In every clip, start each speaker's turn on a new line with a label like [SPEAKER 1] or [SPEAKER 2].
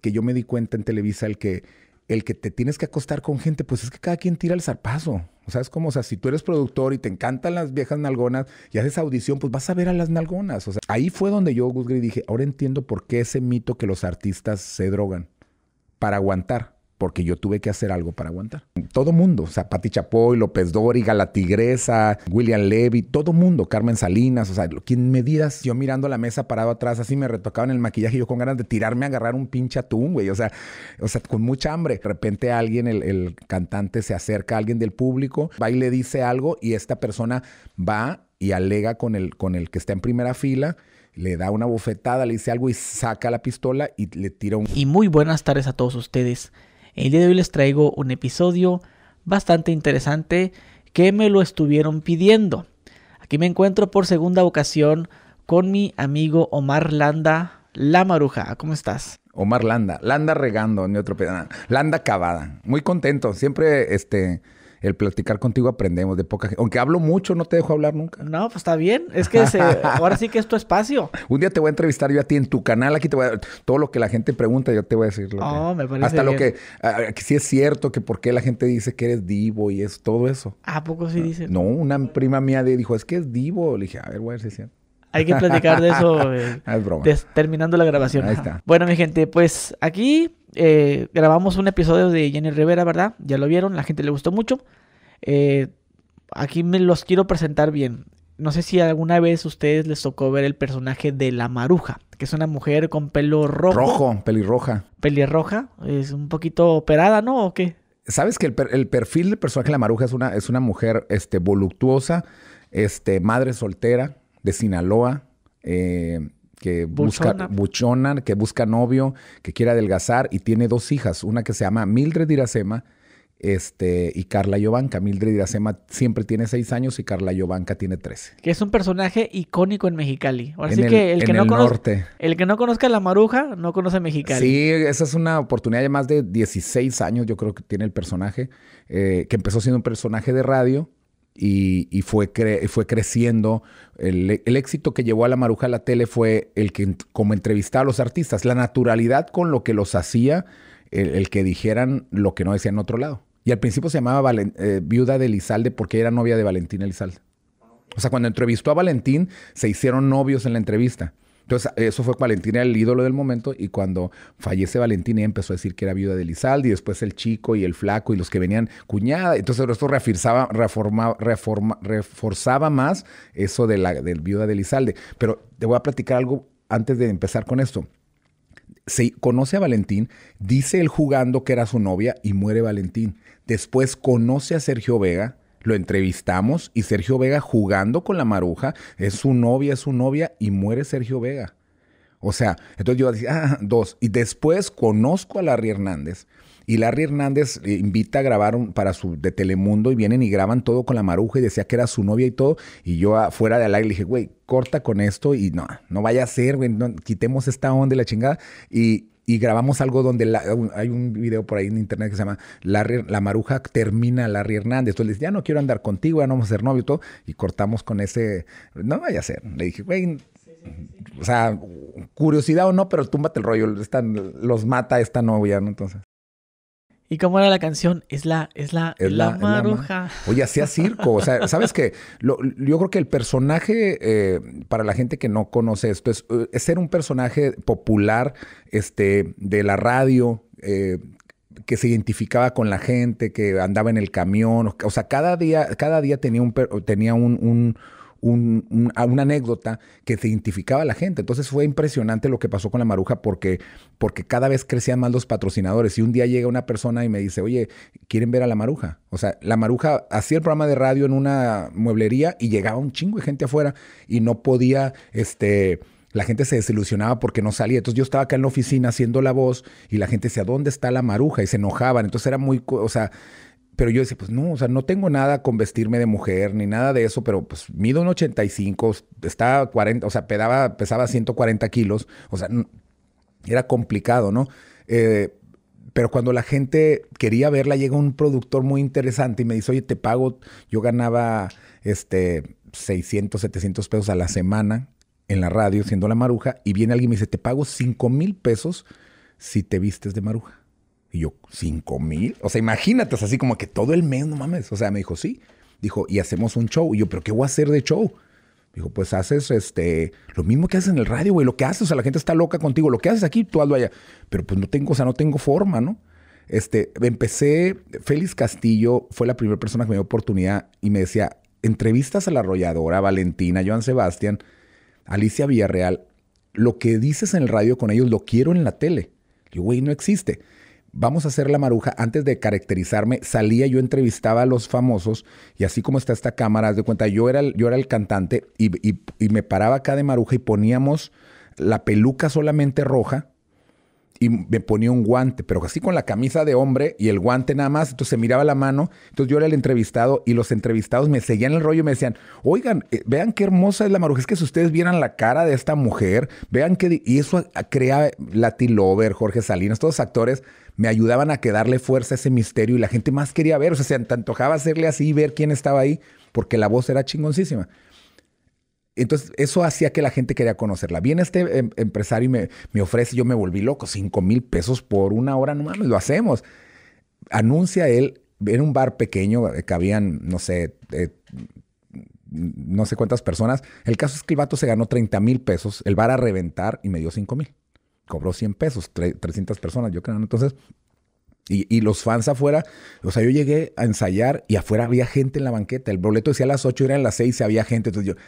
[SPEAKER 1] que yo me di cuenta en Televisa el que el que te tienes que acostar con gente, pues es que cada quien tira el zarpazo. O sea, es como, o sea, si tú eres productor y te encantan las viejas nalgonas y haces audición, pues vas a ver a las nalgonas. O sea, ahí fue donde yo, Gus y dije, ahora entiendo por qué ese mito que los artistas se drogan para aguantar porque yo tuve que hacer algo para aguantar. Todo mundo, o sea, Pati Chapoy, López Dóriga, La Tigresa, William Levy, todo mundo, Carmen Salinas, o sea, quien me digas, yo mirando la mesa parado atrás, así me retocaban el maquillaje, yo con ganas de tirarme a agarrar un pinche atún, güey, o sea, o sea, con mucha hambre. De repente alguien, el, cantante se acerca alguien del público, va y le dice algo y esta persona va y alega con el, con el que está en primera fila le da una bofetada, le dice algo y saca la pistola y le tira un... Y muy
[SPEAKER 2] buenas tardes a todos ustedes. El día de hoy les traigo un episodio bastante interesante que me lo estuvieron pidiendo. Aquí me encuentro por segunda ocasión
[SPEAKER 1] con mi amigo Omar Landa, La Maruja. ¿Cómo estás? Omar Landa, Landa regando, ni otro pedazo. Landa cavada. Muy contento, siempre este el platicar contigo aprendemos de poca Aunque hablo mucho, no te dejo hablar nunca. No, pues está bien. Es que
[SPEAKER 2] ahora sí que es tu espacio.
[SPEAKER 1] Un día te voy a entrevistar yo a ti en tu canal. Aquí te voy a todo lo que la gente pregunta, yo te voy a decir. Lo oh, Hasta lo que, ah, sí es cierto que por qué la gente dice que eres divo y es todo eso. ¿A poco sí ah, dicen? No, una prima mía dijo, es que es divo. Le dije, a ver, voy a ver si es cierto. Hay que platicar de eso eh, terminando la grabación. está.
[SPEAKER 2] Bueno, mi gente, pues aquí eh, grabamos un episodio de Jenny Rivera, ¿verdad? Ya lo vieron, la gente le gustó mucho. Eh, aquí me los quiero presentar bien. No sé si alguna vez a ustedes les tocó ver el personaje de la maruja, que es una mujer con pelo rojo. Rojo,
[SPEAKER 1] pelirroja. Pelirroja, es un poquito operada, ¿no? ¿O qué? Sabes que el, perfil del personaje de la maruja es una, es una mujer este, voluptuosa, este, madre soltera, de Sinaloa, eh, que busca buchona. que busca novio, que quiere adelgazar y tiene dos hijas, una que se llama Mildred Iracema este, y Carla Yovanca. Mildred Iracema siempre tiene seis años y Carla Yovanca tiene trece.
[SPEAKER 2] Que es un personaje icónico en Mexicali. el, que el que, no el que no conozca a la maruja, no conoce Mexicali. Sí,
[SPEAKER 1] esa es una oportunidad de más de 16 años, yo creo que tiene el personaje, eh, que empezó siendo un personaje de radio y, fue, creciendo. El, éxito que llevó a la Maruja a la tele fue el que, como entrevistaba a los artistas, la naturalidad con lo que los hacía, el, que dijeran lo que no decían en otro lado. Y al principio se llamaba eh, Viuda de Elizalde porque era novia de Valentín Elizalde. O sea, cuando entrevistó a Valentín, se hicieron novios en la entrevista. Entonces, eso fue Valentín, el ídolo del momento. Y cuando fallece Valentín, empezó a decir que era viuda de Lizalde y después el chico y el flaco y los que venían cuñada. Entonces, esto reforzaba, reforzaba más eso de la del viuda de Lizalde. Pero te voy a platicar algo antes de empezar con esto. Se conoce a Valentín, dice él jugando que era su novia y muere Valentín. Después conoce a Sergio Vega, lo entrevistamos y Sergio Vega jugando con la maruja, es su novia, es su novia y muere Sergio Vega. O sea, entonces yo decía, ah, dos. Y después conozco a Larry Hernández. Y Larry Hernández eh, invita a grabar para su de Telemundo y vienen y graban todo con la maruja y decía que era su novia y todo. Y yo afuera de la le dije, güey, corta con esto y no, no vaya a ser, güey, quitemos esta onda y la chingada. Y, y grabamos algo donde hay un video por ahí en internet que se llama La, la Maruja termina Larry Hernández. Entonces le ya no quiero andar contigo, ya no vamos a ser novio y todo. Y cortamos con ese, no vaya a ser. Le dije, güey, o sea, curiosidad o no, pero túmbate el rollo. están los mata esta novia, ¿no? Entonces.
[SPEAKER 2] ¿Y cómo era la canción? Es la, es la, es la,
[SPEAKER 1] Oye, hacía circo. O sea, ¿sabes qué? yo creo que el personaje, eh, para la gente que no conoce esto, eh, es, ser un personaje popular este, de la radio, eh, que se identificaba con la gente, que andaba en el camión. O sea, cada día, cada día tenía un, tenía un un, una anécdota que se identificaba a la gente. Entonces fue impresionante lo que pasó con la maruja porque, porque cada vez crecían más los patrocinadores. Y un día llega una persona y me dice, oye, ¿quieren ver a la maruja? O sea, la maruja hacía el programa de radio en una mueblería y llegaba un chingo de gente afuera y no podía, este... La gente se desilusionaba porque no salía. Entonces yo estaba acá en la oficina haciendo la voz y la gente decía, ¿dónde está la maruja? Y se enojaban. Entonces era muy, o sea, pero yo decía, pues no, o sea, no tengo nada con vestirme de mujer ni nada de eso, pero pues mido un 85, estaba 40, o sea, pesaba 140 kilos, o sea, era complicado, ¿no? Eh, pero cuando la gente quería verla, llega un productor muy interesante y me dice, oye, te pago, yo ganaba este 600, 700 pesos a la semana en la radio siendo la maruja, y viene alguien y me dice, te pago 5 mil pesos si te vistes de maruja. Y yo, ¿cinco mil? O sea, imagínate, así como que todo el mes, no mames. O sea, me dijo, sí. Dijo, y hacemos un show. Y yo, ¿pero qué voy a hacer de show? Dijo, pues haces este, lo mismo que haces en el radio, güey, lo que haces, o sea, la gente está loca contigo, lo que haces aquí, tú hazlo allá. Pero pues no tengo, o sea, no tengo forma, ¿no? Este, empecé, Félix Castillo fue la primera persona que me dio oportunidad y me decía, entrevistas a la arrolladora, Valentina, Joan Sebastián, Alicia Villarreal, lo que dices en el radio con ellos lo quiero en la tele. Yo, güey, no existe vamos a hacer la maruja. Antes de caracterizarme, salía, yo entrevistaba a los famosos y así como está esta cámara, haz de cuenta, yo era el, yo era el cantante y, me paraba acá de maruja y poníamos la peluca solamente roja y me ponía un guante, pero así con la camisa de hombre y el guante nada más, entonces se miraba la mano, entonces yo era el entrevistado y los entrevistados me seguían el rollo y me decían, oigan, eh, vean qué hermosa es la maruja, es que si ustedes vieran la cara de esta mujer, vean que, y eso crea La Lover, Jorge Salinas, todos actores me ayudaban a quedarle fuerza a ese misterio y la gente más quería ver, o sea, se antojaba hacerle así, ver quién estaba ahí, porque la voz era chingoncísima. Entonces, eso hacía que la gente quería conocerla. Viene este em, empresario y me, ofrece, yo me volví loco, cinco mil pesos por una hora, no mames, lo hacemos. Anuncia él, en un bar pequeño, eh, que habían no sé, eh, no sé cuántas personas. El caso es que el vato se ganó 30 mil pesos, el bar a reventar y me dio cinco mil cobró 100 pesos, 300 personas, yo creo. Entonces, y, los fans afuera, o sea, yo llegué a ensayar y afuera había gente en la banqueta. El boleto decía a las 8, eran las 6 y había gente. Entonces yo,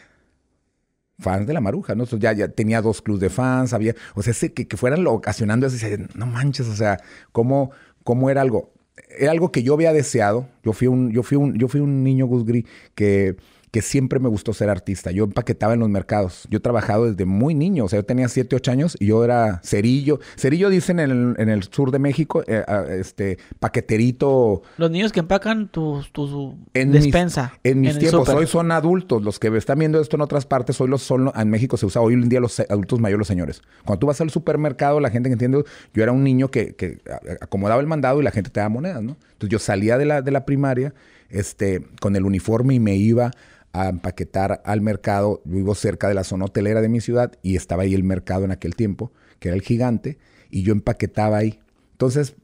[SPEAKER 1] fans de la maruja, ¿no? Entonces ya, ya tenía dos clubs de fans, había, o sea, que, fueran lo, ocasionando así no manches, o sea, ¿cómo, cómo era algo? Era algo que yo había deseado. Yo fui un, yo fui un, yo fui un niño gris que que siempre me gustó ser artista. Yo empaquetaba en los mercados. Yo he trabajado desde muy niño. O sea, yo tenía 7, 8 años y yo era cerillo. Cerillo dicen en el, sur de México, eh, ah, este, paqueterito.
[SPEAKER 2] Los niños que empacan tu,
[SPEAKER 1] en despensa. en mis tiempos. Hoy son adultos. Los que están viendo esto en otras partes, hoy los son, en México se usa hoy en día los adultos mayores, los señores. Cuando tú vas al supermercado, la gente que entiende, yo era un niño que, acomodaba el mandado y la gente te daba monedas, ¿no? Entonces yo salía de la, de la primaria este, con el uniforme y me iba a empaquetar al mercado. Yo vivo cerca de la zona hotelera de mi ciudad y estaba ahí el mercado en aquel tiempo, que era el gigante, y yo empaquetaba ahí. Entonces,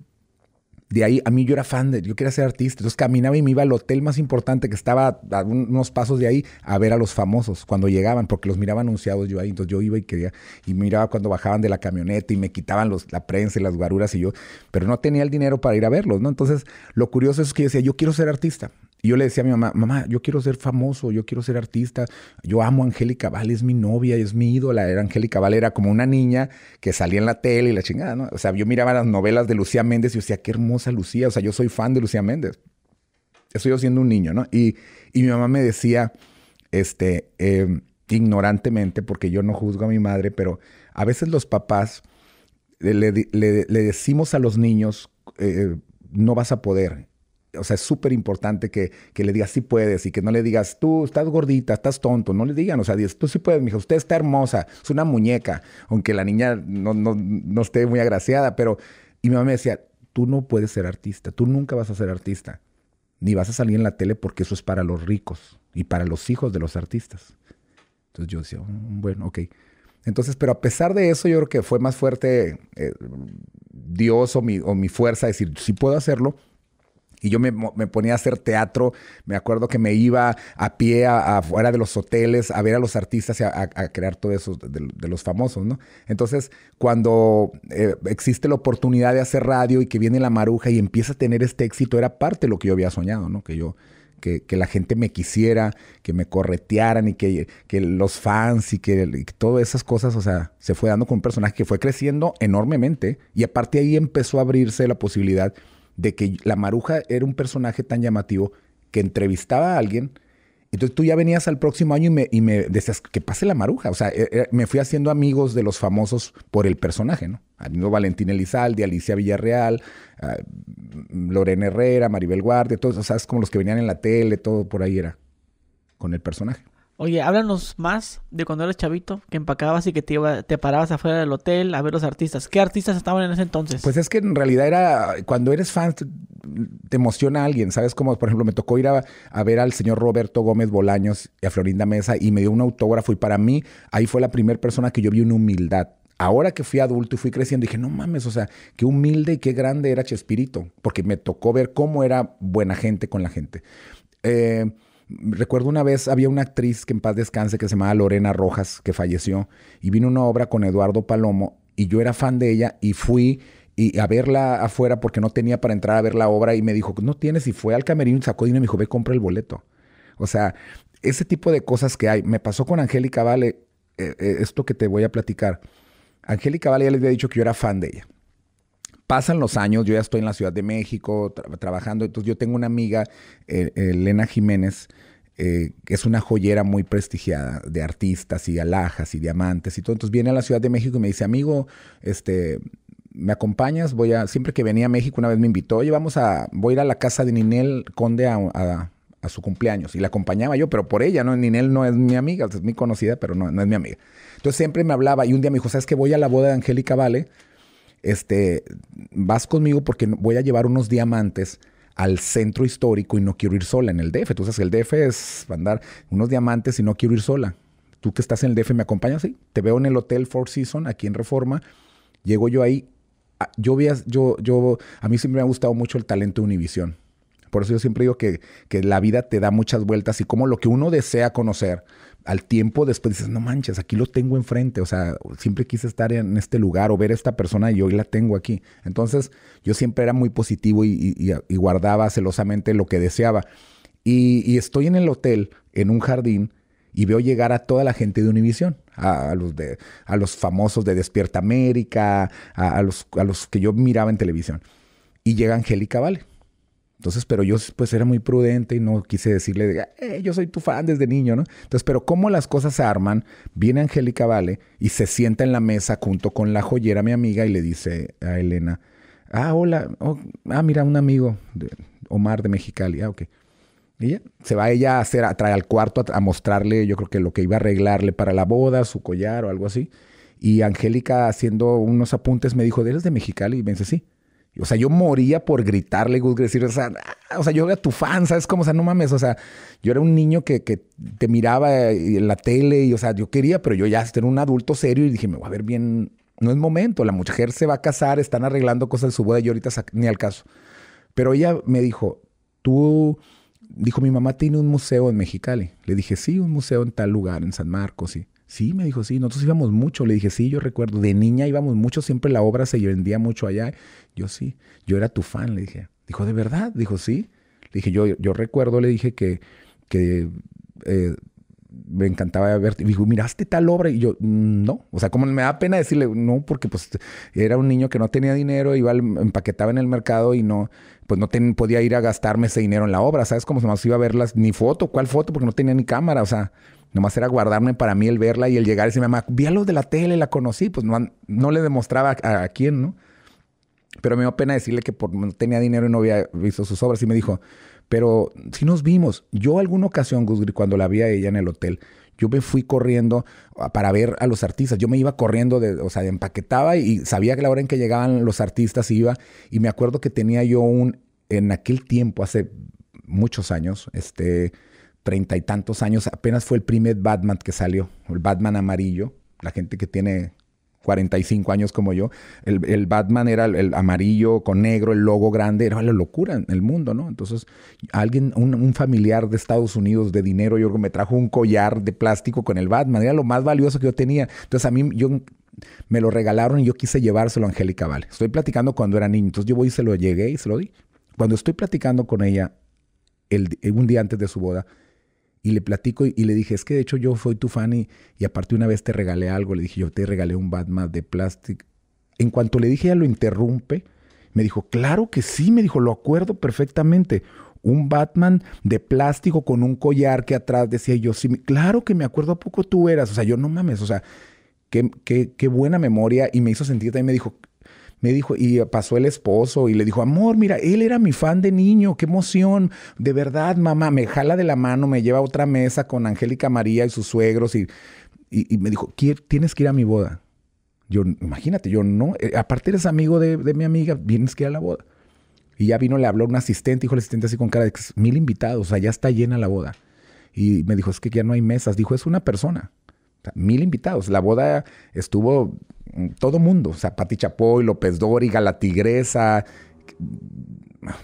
[SPEAKER 1] de ahí, a mí yo era fan de, yo quería ser artista. Entonces caminaba y me iba al hotel más importante que estaba a unos pasos de ahí a ver a los famosos cuando llegaban, porque los miraba anunciados yo ahí. Entonces yo iba y quería, y miraba cuando bajaban de la camioneta y me quitaban la prensa y las guaruras y yo, pero no tenía el dinero para ir a verlos, ¿no? Entonces lo curioso es que yo decía, yo quiero ser artista. Y yo le decía a mi mamá, mamá, yo quiero ser famoso, yo quiero ser artista, yo amo a Angélica Vale, es mi novia, es mi ídola. Era Angélica Val era como una niña que salía en la tele y la chingada, ¿no? O sea, yo miraba las novelas de Lucía Méndez y decía, qué hermosa Lucía, o sea, yo soy fan de Lucía Méndez. estoy yo siendo un niño, ¿no? Y, mi mamá me decía, este, em, ignorantemente, porque yo no juzgo a mi madre, pero a veces los papás eh, le, decimos a los niños, eh, no vas a poder, o sea, es súper importante que, le digas sí puedes y que no le digas tú estás gordita, estás tonto, no le digan, o sea, tú sí puedes, mija, usted está hermosa, es una muñeca, aunque la niña no, esté muy agraciada, pero. Y mi mamá me decía, tú no puedes ser artista, tú nunca vas a ser artista, ni vas a salir en la tele porque eso es para los ricos y para los hijos de los artistas. Entonces yo decía, mm, bueno, ok. Entonces, pero a pesar de eso, yo creo que fue más fuerte eh, Dios o mi, o mi fuerza decir, sí puedo hacerlo y yo me, ponía a hacer teatro. Me acuerdo que me iba a pie afuera de los hoteles a ver a los artistas y a, crear todo eso de, los famosos, ¿no? Entonces, cuando eh, existe la oportunidad de hacer radio y que viene la maruja y empieza a tener este éxito, era parte de lo que yo había soñado, ¿no? Que yo. Que, la gente me quisiera, que me corretearan y que, que los fans y que todas esas cosas, o sea, se fue dando con un personaje que fue creciendo enormemente y aparte ahí empezó a abrirse la posibilidad de que la maruja era un personaje tan llamativo que entrevistaba a alguien. Entonces tú ya venías al próximo año y me, y me decías que pase la maruja. O sea, eh, eh, me fui haciendo amigos de los famosos por el personaje, ¿no? Amigo Valentín Elizalde, Alicia Villarreal, ah, Lorena Herrera, Maribel Guardia, todos, o como los que venían en la tele, todo por ahí era con el personaje.
[SPEAKER 2] Oye, háblanos más de cuando eras chavito, que empacabas y que te, te parabas afuera del hotel a ver los artistas. ¿Qué artistas estaban en ese entonces?
[SPEAKER 1] Pues es que en realidad era, cuando eres fan, te, emociona a alguien, ¿sabes? cómo? por ejemplo, me tocó ir a, a, ver al señor Roberto Gómez Bolaños y a Florinda Mesa y me dio un autógrafo y para mí ahí fue la primera persona que yo vi una humildad. Ahora que fui adulto y fui creciendo, dije, no mames, o sea, qué humilde y qué grande era Chespirito, porque me tocó ver cómo era buena gente con la gente. Eh, Recuerdo una vez había una actriz que en paz descanse que se llamaba Lorena Rojas, que falleció, y vino una obra con Eduardo Palomo, y yo era fan de ella, y fui y a verla afuera porque no tenía para entrar a ver la obra, y me dijo, no tienes, y fue al camerino, sacó dinero y me dijo, ve, compra el boleto. O sea, ese tipo de cosas que hay. Me pasó con Angélica Vale, eh, eh, esto que te voy a platicar. Angélica Vale ya les había dicho que yo era fan de ella pasan los años, yo ya estoy en la Ciudad de México trabajando, entonces yo tengo una amiga, eh, Elena Jiménez, eh, que es una joyera muy prestigiada de artistas y alhajas y diamantes y todo. Entonces viene a la Ciudad de México y me dice, amigo, este, ¿me acompañas? Voy a, siempre que venía a México una vez me invitó, oye, vamos a, voy a ir a la casa de Ninel Conde a, su cumpleaños. Y la acompañaba yo, pero por ella, ¿no? Ninel no es mi amiga, es mi conocida, pero no, no es mi amiga. Entonces siempre me hablaba y un día me dijo, ¿sabes que Voy a la boda de Angélica Vale este, vas conmigo porque voy a llevar unos diamantes al centro histórico y no quiero ir sola en el DF. Entonces el DF es mandar unos diamantes y no quiero ir sola. Tú que estás en el DF me acompañas, y Te veo en el Hotel Four Seasons aquí en Reforma. Llego yo ahí. Ah, yo vi, yo, yo, a mí siempre me ha gustado mucho el talento de Univisión. Por eso yo siempre digo que la vida te da muchas vueltas y como lo que uno desea conocer, al tiempo después dices, no manches, aquí lo tengo enfrente, o sea, siempre quise estar en este lugar o ver a esta persona y hoy la tengo aquí. Entonces, yo siempre era muy positivo y, guardaba celosamente lo que deseaba. Y, estoy en el hotel, en un jardín, y veo llegar a toda la gente de Univisión, a, los, a los famosos de Despierta América, a, los, a los que yo miraba en televisión. Y llega Angélica Vale entonces, pero yo pues era muy prudente y no quise decirle, eh, yo soy tu fan desde niño, ¿no? Entonces, pero cómo las cosas se arman, viene Angélica Vale y se sienta en la mesa junto con la joyera, mi amiga, y le dice a Elena, ah, hola, oh, ah, mira, un amigo, de Omar de Mexicali, ah, ok. Y se va ella a hacer, a traer al cuarto a, a mostrarle, yo creo que lo que iba a arreglarle para la boda, su collar o algo así. Y Angélica haciendo unos apuntes me dijo, ¿eres de Mexicali? Y me dice, sí. O sea, yo moría por gritarle, Gus decir, O sea, ah, o sea, yo era tu fan, ¿sabes cómo? O sea, no mames. O sea, yo era un niño que, que te miraba en la tele y, o sea, yo quería, pero yo ya era un adulto serio y dije, me voy a ver bien. No es momento. La mujer se va a casar, están arreglando cosas de su boda y yo ahorita ni al caso. Pero ella me dijo, tú dijo, mi mamá tiene un museo en Mexicali. Le dije, sí, un museo en tal lugar, en San Marcos. Sí, sí me dijo, sí, nosotros íbamos mucho. Le dije, sí, yo recuerdo, de niña íbamos mucho, siempre la obra se vendía mucho allá. Yo sí, yo era tu fan, le dije. Dijo, ¿de verdad? Dijo, sí. Le dije, yo, yo recuerdo, le dije que, que eh, me encantaba verte. Y dijo, ¿miraste tal obra? Y yo, mm, no. O sea, como me da pena decirle, no, porque pues era un niño que no tenía dinero, iba, empaquetaba en el mercado y no, pues no podía ir a gastarme ese dinero en la obra. ¿Sabes? cómo se me iba a verlas, ni foto, ¿cuál foto? Porque no tenía ni cámara. O sea, nomás era guardarme para mí el verla y el llegar y decirme, mamá, vi a de la tele, la conocí. Pues no, no le demostraba a, quién, ¿no? Pero me dio pena decirle que por, no tenía dinero y no había visto sus obras. Y me dijo, pero sí nos vimos. Yo alguna ocasión, Gusgri, cuando la vi a ella en el hotel, yo me fui corriendo ah, para ver a los artistas. Yo me iba corriendo, de, o sea, empaquetaba y sabía que la hora en que llegaban los artistas iba. Y me acuerdo que tenía yo un, en aquel tiempo, hace muchos años, este, treinta y tantos años, apenas fue el primer Batman que salió, el Batman amarillo. La gente que tiene 45 años como yo, el, Batman era el, amarillo con negro, el logo grande, era la locura en el mundo, ¿no? Entonces, alguien, un, familiar de Estados Unidos de dinero, yo me trajo un collar de plástico con el Batman, era lo más valioso que yo tenía. Entonces, a mí, yo me lo regalaron y yo quise llevárselo a Angélica Vale. Estoy platicando cuando era niño, entonces yo voy y se lo llegué y se lo di. Cuando estoy platicando con ella el, un día antes de su boda, y le platico y, le dije, es que de hecho yo fui tu fan y, aparte una vez te regalé algo, le dije, yo te regalé un Batman de plástico. En cuanto le dije, ella lo interrumpe, me dijo, claro que sí, me dijo, lo acuerdo perfectamente. Un Batman de plástico con un collar que atrás decía yo, sí, claro que me acuerdo a poco tú eras. O sea, yo no mames, o sea, qué, qué, qué buena memoria. Y me hizo sentir también, me dijo, me dijo, y pasó el esposo y le dijo, amor, mira, él era mi fan de niño, qué emoción, de verdad, mamá, me jala de la mano, me lleva a otra mesa con Angélica María y sus suegros y, y, me dijo, tienes que ir a mi boda. Yo, imagínate, yo no, eh, aparte eres amigo de, de mi amiga, vienes que ir a la boda. Y ya vino, le habló un asistente, dijo el asistente así con cara de mil invitados, o sea, ya está llena la boda. Y me dijo, es que ya no hay mesas. Dijo, es una persona mil invitados. La boda estuvo todo mundo. O sea, Pati Chapoy, López Dóriga, La Tigresa,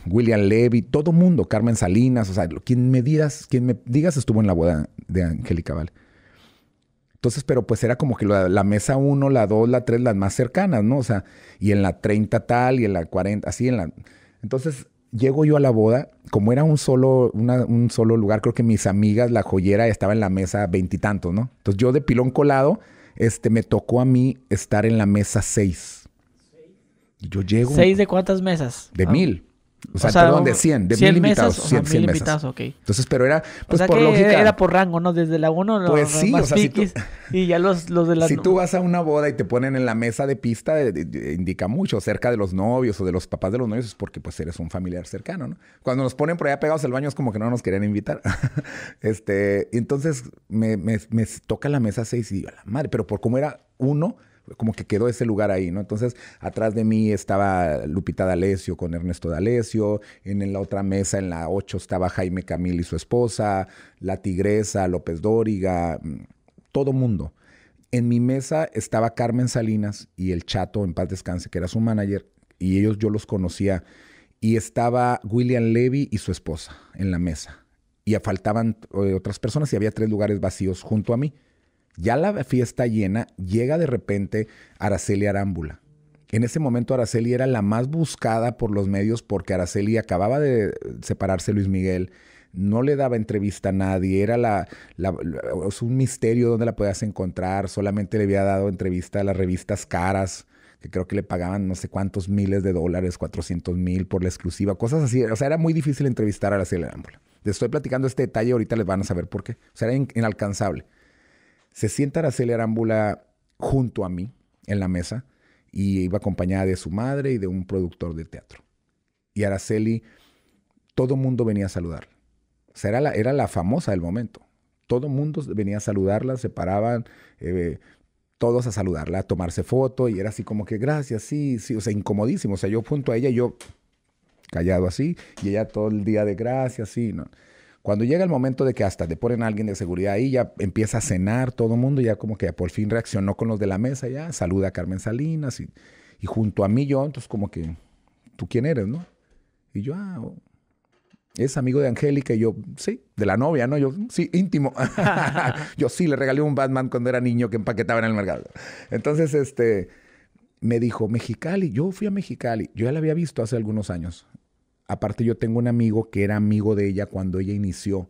[SPEAKER 1] William Levy, todo mundo. Carmen Salinas. O sea, quien me digas, quien me digas estuvo en la boda de Angélica Vale. Entonces, pero pues era como que la, mesa 1, la 2, la 3, las más cercanas, ¿no? O sea, y en la 30 tal, y en la 40, así en la... Entonces, llego yo a la boda, como era un solo, un solo lugar, creo que mis amigas, la joyera, estaba en la mesa veintitantos, ¿no? Entonces yo de pilón colado, este, me tocó a mí estar en la mesa seis. yo llego. ¿Seis
[SPEAKER 2] de cuántas mesas? De ah. mil. O sea, perdón, de 100, de 100 mil invitados. 100, o invitados, ok. Entonces, pero
[SPEAKER 1] era, pues o sea por que lógica. Era
[SPEAKER 2] por rango, ¿no? Desde la 1 los pues sí, más o sea, si tú, y ya los, los de la. Si tú
[SPEAKER 1] vas a una boda y te ponen en la mesa de pista, eh, indica mucho, cerca de los novios o de los papás de los novios, es porque pues eres un familiar cercano, ¿no? Cuando nos ponen por allá pegados al baño es como que no nos querían invitar. este, entonces me, me, me toca la mesa 6 y digo, la madre, pero por cómo era uno como que quedó ese lugar ahí, ¿no? Entonces, atrás de mí estaba Lupita D'Alessio con Ernesto D'Alessio, en, la otra mesa, en la 8, estaba Jaime Camil y su esposa, La Tigresa, López Dóriga, mm, todo mundo. En mi mesa estaba Carmen Salinas y el Chato, en paz descanse, que era su manager, y ellos yo los conocía. Y estaba William Levy y su esposa en la mesa. Y faltaban eh, otras personas y había tres lugares vacíos junto a mí. Ya la fiesta llena, llega de repente Araceli Arámbula. En ese momento Araceli era la más buscada por los medios porque Araceli acababa de separarse Luis Miguel, no le daba entrevista a nadie, era la, es un misterio donde la podías encontrar, solamente le había dado entrevista a las revistas caras, que creo que le pagaban no sé cuántos miles de dólares, 400 mil por la exclusiva, cosas así, o sea, era muy difícil entrevistar a Araceli Arámbula. Les estoy platicando este detalle, ahorita les van a saber por qué, o sea, era inalcanzable. Se sienta Araceli Arámbula junto a mí en la mesa y iba acompañada de su madre y de un productor de teatro. Y Araceli, todo mundo venía a saludarla. O sea, era, la, famosa del momento. Todo mundo venía a saludarla, se paraban eh, todos a saludarla, a tomarse foto y era así como que gracias, sí, sí, o sea, incomodísimo. O sea, yo junto a ella, yo callado así y ella todo el día de gracias, sí, ¿no? Cuando llega el momento de que hasta te ponen a alguien de seguridad ahí, ya empieza a cenar todo el mundo, ya como que por fin reaccionó con los de la mesa, ya saluda a Carmen Salinas y, junto a mí yo, entonces como que, ¿tú quién eres, no? Y yo, ah, oh, es amigo de Angélica y yo, sí, de la novia, ¿no? Yo, sí, íntimo. yo sí le regalé un Batman cuando era niño que empaquetaba en el mercado. Entonces, este, me dijo, Mexicali, yo fui a Mexicali, yo ya la había visto hace algunos años, Aparte yo tengo un amigo que era amigo de ella cuando ella inició,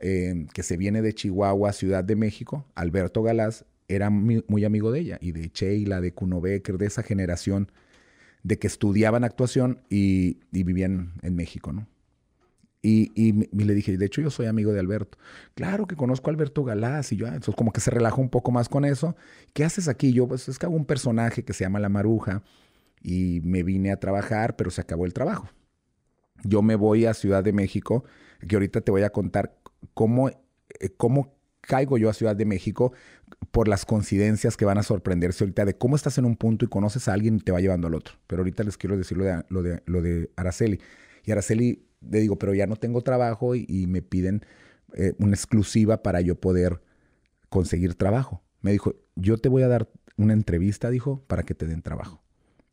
[SPEAKER 1] em, que se viene de Chihuahua, Ciudad de México, Alberto Galás, era muy, amigo de ella y de Sheila, de Kuno Becker, de esa generación de que estudiaban actuación y, vivían en México, ¿no? Y, le dije, de hecho yo soy amigo de Alberto. Claro que conozco a Alberto Galás y yo, ah, entonces como que se relajó un poco más con eso. ¿Qué haces aquí? Yo, pues es que hago un personaje que se llama La Maruja y me vine a trabajar, pero se acabó el trabajo yo me voy a Ciudad de México, que ahorita te voy a contar cómo, eh, cómo caigo yo a Ciudad de México por las coincidencias que van a sorprenderse ahorita de cómo estás en un punto y conoces a alguien y te va llevando al otro. Pero ahorita les quiero decir lo de, lo de, Araceli. Y Araceli, le digo, pero ya no tengo trabajo y, me piden eh, una exclusiva para yo poder conseguir trabajo. Me dijo, yo te voy a dar una entrevista, dijo, para que te den trabajo.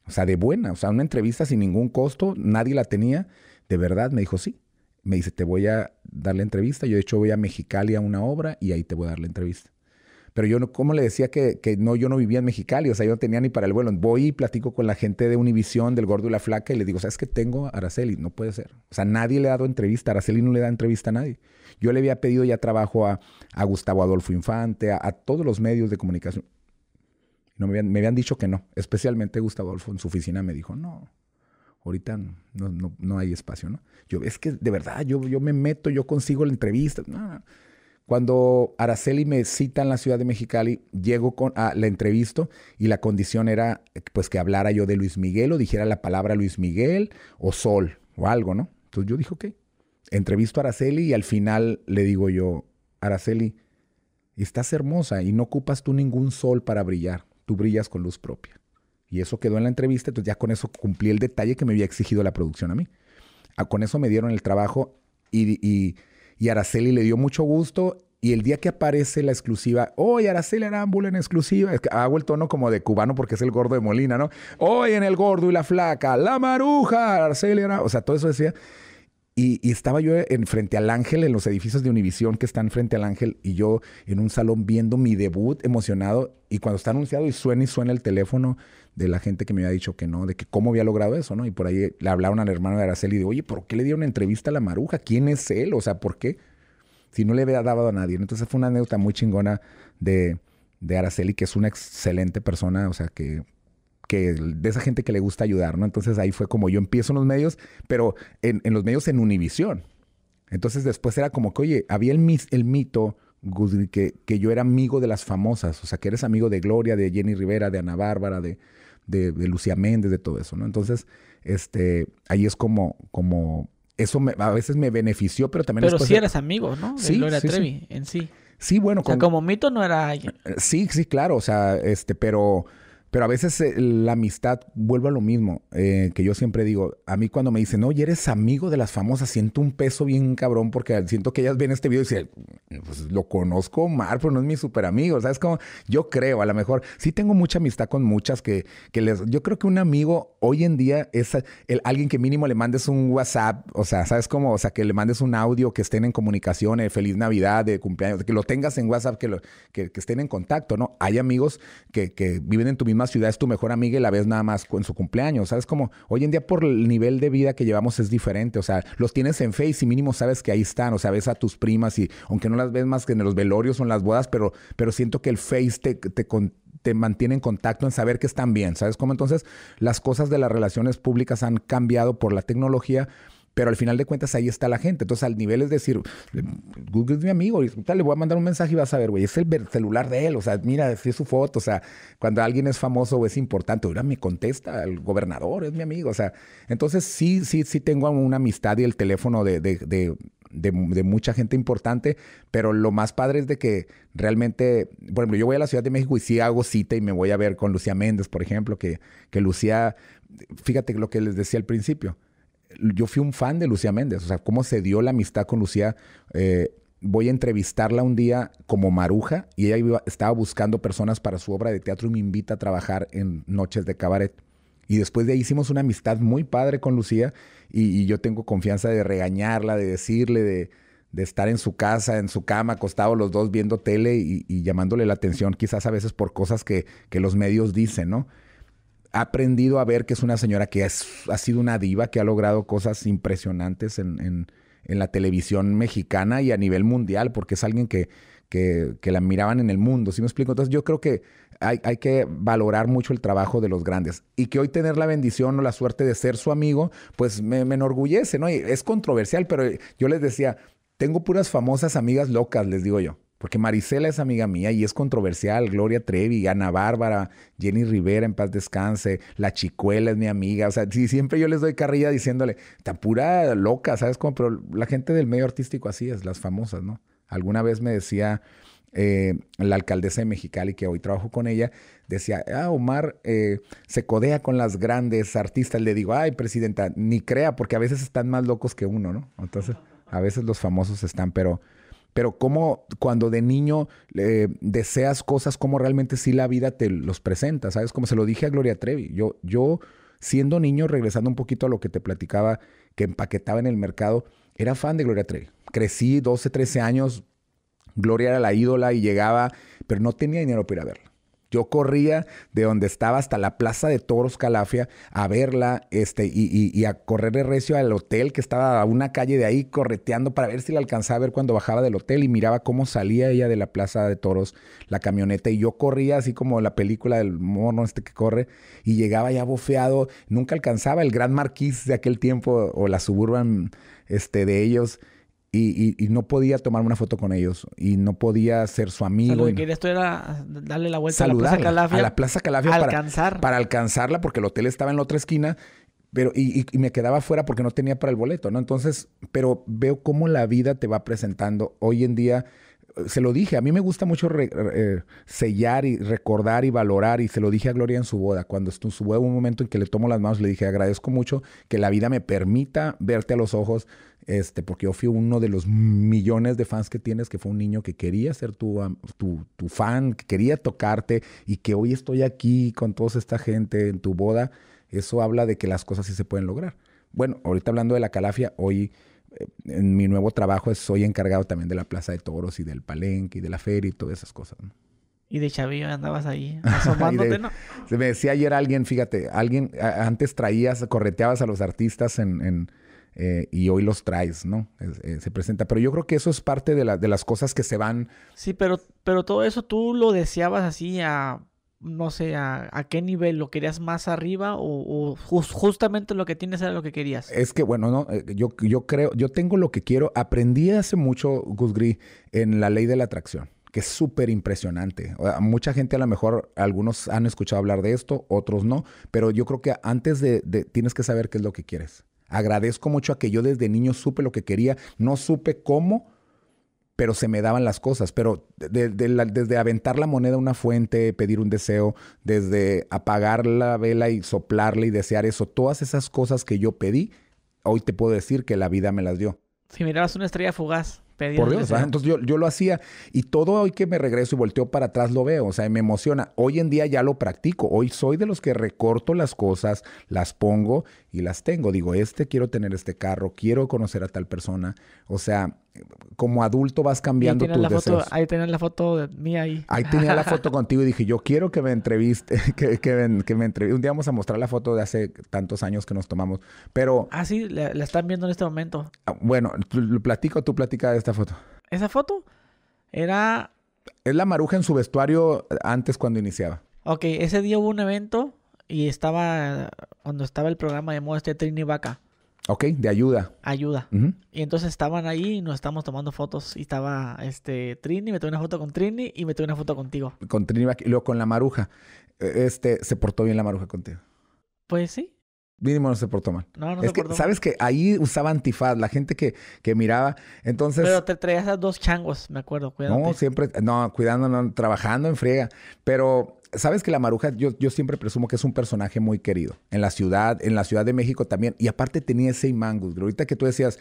[SPEAKER 1] O sea, de buena, o sea, una entrevista sin ningún costo, nadie la tenía ¿de verdad? Me dijo, sí. Me dice, te voy a dar la entrevista. Yo de hecho voy a Mexicali a una obra y ahí te voy a dar la entrevista. Pero yo, no, ¿cómo le decía que, no, yo no vivía en Mexicali? O sea, yo no tenía ni para el vuelo. Voy y platico con la gente de Univisión, del Gordo y la Flaca, y le digo, ¿sabes que tengo a Araceli? No puede ser. O sea, nadie le ha dado entrevista. Araceli no le da entrevista a nadie. Yo le había pedido ya trabajo a, Gustavo Adolfo Infante, a, todos los medios de comunicación. No, me habían, me habían dicho que no. Especialmente Gustavo Adolfo en su oficina me dijo, no. Ahorita no, hay espacio, ¿no? Yo, es que de verdad, yo, yo me meto, yo consigo la entrevista. Cuando Araceli me cita en la ciudad de Mexicali, llego con, a ah, la entrevista y la condición era pues que hablara yo de Luis Miguel o dijera la palabra Luis Miguel o Sol o algo, ¿no? Entonces yo dije, ok. Entrevisto a Araceli y al final le digo yo, Araceli, estás hermosa y no ocupas tú ningún sol para brillar. Tú brillas con luz propia. Y eso quedó en la entrevista, entonces ya con eso cumplí el detalle que me había exigido la producción a mí. con eso me dieron el trabajo y, y, y, Araceli le dio mucho gusto. Y el día que aparece la exclusiva, hoy Araceli Arámbula en exclusiva, hago el tono como de cubano porque es el gordo de Molina, ¿no? Hoy en el gordo y la flaca, la maruja, Araceli Arámbula, o sea, todo eso decía. Y, y, estaba yo en, frente al Ángel, en los edificios de Univisión que están frente al Ángel, y yo en un salón viendo mi debut emocionado. Y cuando está anunciado y suena y suena el teléfono, de la gente que me había dicho que no, de que cómo había logrado eso, ¿no? Y por ahí le hablaron al hermano de Araceli y de, oye, ¿por qué le dieron una entrevista a la maruja? ¿Quién es él? O sea, ¿por qué? Si no le había dado a nadie. Entonces fue una anécdota muy chingona de, Araceli, que es una excelente persona, o sea, que, que de esa gente que le gusta ayudar, ¿no? Entonces ahí fue como yo empiezo en los medios, pero en, en los medios en Univisión. Entonces después era como que, oye, había el, el mito que, que yo era amigo de las famosas, o sea, que eres amigo de Gloria, de Jenny Rivera, de Ana Bárbara, de, de, de Lucía Méndez, de todo eso, ¿no? Entonces, este, ahí es como, como eso me, a veces me benefició, pero también... Pero sí eres amigo, ¿no? De sí, Gloria Trevi en sí. Sí, bueno. O como mito no era eh, Sí, sí, claro. O sea, este, pero pero a veces eh, la amistad vuelve a lo mismo, eh, que yo siempre digo, a mí cuando me dicen, oye, eres amigo de las famosas, siento un peso bien cabrón porque siento que ellas ven este video y dicen, pues lo conozco Mar, pero no es mi super amigo, ¿sabes? Como yo creo, a lo mejor sí tengo mucha amistad con muchas que, les, yo creo que un amigo hoy en día es el, alguien que mínimo le mandes un WhatsApp, o sea, ¿sabes cómo? O sea, que le mandes un audio, que estén en comunicación, eh, feliz Navidad, de cumpleaños, que lo tengas en WhatsApp, que, estén en contacto, ¿no? Hay amigos que, que viven en tu ciudad es tu mejor amiga y la ves nada más en su cumpleaños. ¿Sabes como Hoy en día por el nivel de vida que llevamos es diferente. O sea, los tienes en Face y mínimo sabes que ahí están. O sea, ves a tus primas y aunque no las ves más que en los velorios o en las bodas, pero, pero siento que el Face te, te mantiene en contacto, en saber que están bien. ¿Sabes cómo? Entonces, las cosas de las relaciones públicas han cambiado por la tecnología pero al final de cuentas ahí está la gente. Entonces al nivel es decir, Google es mi amigo, le voy a mandar un mensaje y vas a ver, güey, es el celular de él, o sea, mira, sí, es su foto, o sea, cuando alguien es famoso o es importante, ahora me contesta el gobernador, es mi amigo, o sea, entonces sí, sí, sí tengo una amistad y el teléfono de, mucha gente importante, pero lo más padre es de que realmente, por ejemplo, yo voy a la Ciudad de México y sí hago cita y me voy a ver con Lucía Méndez, por ejemplo, que, que Lucía, fíjate lo que les decía al principio, yo fui un fan de Lucía Méndez, o sea, cómo se dio la amistad con Lucía. Eh, voy a entrevistarla un día como Maruja y ella estaba buscando personas para su obra de teatro y me invita a trabajar en Noches de Cabaret. Y después de ahí hicimos una amistad muy padre con Lucía y, yo tengo confianza de regañarla, de decirle, de, estar en su casa, en su cama, acostados los dos viendo tele y, llamándole la atención quizás a veces por cosas que, que los medios dicen, ¿no? aprendido a ver que es una señora que ha sido una diva, que ha logrado cosas impresionantes en, la televisión mexicana y a nivel mundial, porque es alguien que, la miraban en el mundo, Si me explico? Entonces yo creo que hay, que valorar mucho el trabajo de los grandes y que hoy tener la bendición o la suerte de ser su amigo, pues me, enorgullece, ¿no? es controversial, pero yo les decía, tengo puras famosas amigas locas, les digo yo. Porque Marisela es amiga mía y es controversial. Gloria Trevi, Ana Bárbara, Jenny Rivera, en paz descanse. La Chicuela es mi amiga. O sea, siempre yo les doy carrilla diciéndole, está pura loca, ¿sabes cómo? Pero la gente del medio artístico así es, las famosas, ¿no? Alguna vez me decía eh, la alcaldesa de Mexicali, que hoy trabajo con ella, decía, ah, Omar eh, se codea con las grandes artistas. Le digo, ay, presidenta, ni crea, porque a veces están más locos que uno, ¿no? Entonces, a veces los famosos están, pero pero cómo cuando de niño eh, deseas cosas, cómo realmente sí la vida te los presenta, ¿sabes? Como se lo dije a Gloria Trevi, yo, yo siendo niño, regresando un poquito a lo que te platicaba, que empaquetaba en el mercado, era fan de Gloria Trevi. Crecí 12, 13 años, Gloria era la ídola y llegaba, pero no tenía dinero para ir a verla. Yo corría de donde estaba hasta la Plaza de Toros Calafia a verla este, y, a correr de recio al hotel que estaba a una calle de ahí correteando para ver si la alcanzaba a ver cuando bajaba del hotel y miraba cómo salía ella de la Plaza de Toros, la camioneta. Y yo corría así como la película del mono este que corre y llegaba ya bofeado. Nunca alcanzaba el Gran Marquís de aquel tiempo o la Suburban este, de ellos y, no podía tomar una foto con ellos y no podía ser su amigo. lo que
[SPEAKER 2] quería esto era darle la vuelta a la Plaza Calafia. A la Plaza
[SPEAKER 1] Calafia para, alcanzar. para alcanzarla porque el hotel estaba en la otra esquina pero y, y, me quedaba fuera porque no tenía para el boleto, ¿no? Entonces, pero veo cómo la vida te va presentando. Hoy en día se lo dije, a mí me gusta mucho eh, sellar y recordar y valorar, y se lo dije a Gloria en su boda, cuando estuvo su boda, un momento en que le tomo las manos, le dije, agradezco mucho que la vida me permita verte a los ojos, este, porque yo fui uno de los millones de fans que tienes, que fue un niño que quería ser tu, tu, tu fan, que quería tocarte, y que hoy estoy aquí con toda esta gente en tu boda, eso habla de que las cosas sí se pueden lograr. Bueno, ahorita hablando de la calafia, hoy eh, en mi nuevo trabajo soy encargado también de la Plaza de Toros y del Palenque y de la feria y todas esas cosas.
[SPEAKER 2] Y de chavillo andabas ahí asomándote, ¿no?
[SPEAKER 1] Se me decía ayer alguien, fíjate, alguien antes traías, correteabas a los artistas en, eh, y hoy los traes, ¿no? Eh, se presenta. Pero yo creo que eso es parte de, de las cosas que se van.
[SPEAKER 2] Sí, pero, pero todo eso tú lo deseabas así a no sé, a, qué nivel, lo querías más arriba o, justamente lo que tienes era lo que querías.
[SPEAKER 1] Es que bueno, no, eh, yo, yo creo, yo tengo lo que quiero. Aprendí hace mucho, Gus Gris, en la ley de la atracción que es súper impresionante. Mucha gente a lo mejor, algunos han escuchado hablar de esto, otros no, pero yo creo que antes de tienes que saber qué es lo que quieres. Agradezco mucho a que yo desde niño supe lo que quería, no supe cómo, pero se me daban las cosas. Pero desde aventar la moneda a una fuente, pedir un deseo, desde apagar la vela y soplarla y desear eso, todas esas cosas que yo pedí, hoy te puedo decir que la vida me las dio.
[SPEAKER 2] Si mirabas una estrella fugaz, por Dios, ¿ah?
[SPEAKER 1] entonces yo, yo, lo hacía y todo hoy que me regreso y volteo para atrás lo veo, o sea, me emociona. Hoy en día ya lo practico, hoy soy de los que recorto las cosas, las pongo y las tengo. Digo, este quiero tener este carro, quiero conocer a tal persona, o sea, como adulto vas cambiando tus la
[SPEAKER 2] ahí tenían la foto de mí ahí. Ahí tenía la foto
[SPEAKER 1] contigo y dije, yo quiero que me entreviste, que, me, Un día vamos a mostrar la foto de hace tantos años que nos tomamos, pero... Ah, sí, la, están viendo en este momento. Ah, bueno, ¿tú, platico tú platica de esta foto. ¿Esa foto? Era... Es la maruja en su vestuario antes cuando iniciaba.
[SPEAKER 2] Ok, ese día hubo un evento y estaba... Cuando estaba el programa de moda este Trini Vaca.
[SPEAKER 1] Ok, de ayuda.
[SPEAKER 2] Ayuda. Y entonces estaban ahí y nos estábamos tomando fotos. Y estaba este Trini, me tomé una foto con Trini y me tomé una foto contigo.
[SPEAKER 1] Con Trini y luego con la maruja. E, este, se portó bien la maruja contigo. Pues sí. Mínimo no se portó mal. No, no es se que, ¿Sabes que ahí usaba antifaz, la gente que, que miraba? Entonces. Pero
[SPEAKER 2] te traías a dos changos, me acuerdo, No,
[SPEAKER 1] siempre, no, cuidando, no, trabajando en friega. Pero sabes que la maruja, yo, siempre presumo que es un personaje muy querido. En la ciudad, en la Ciudad de México también. Y aparte tenía ese imán, Ahorita que tú decías,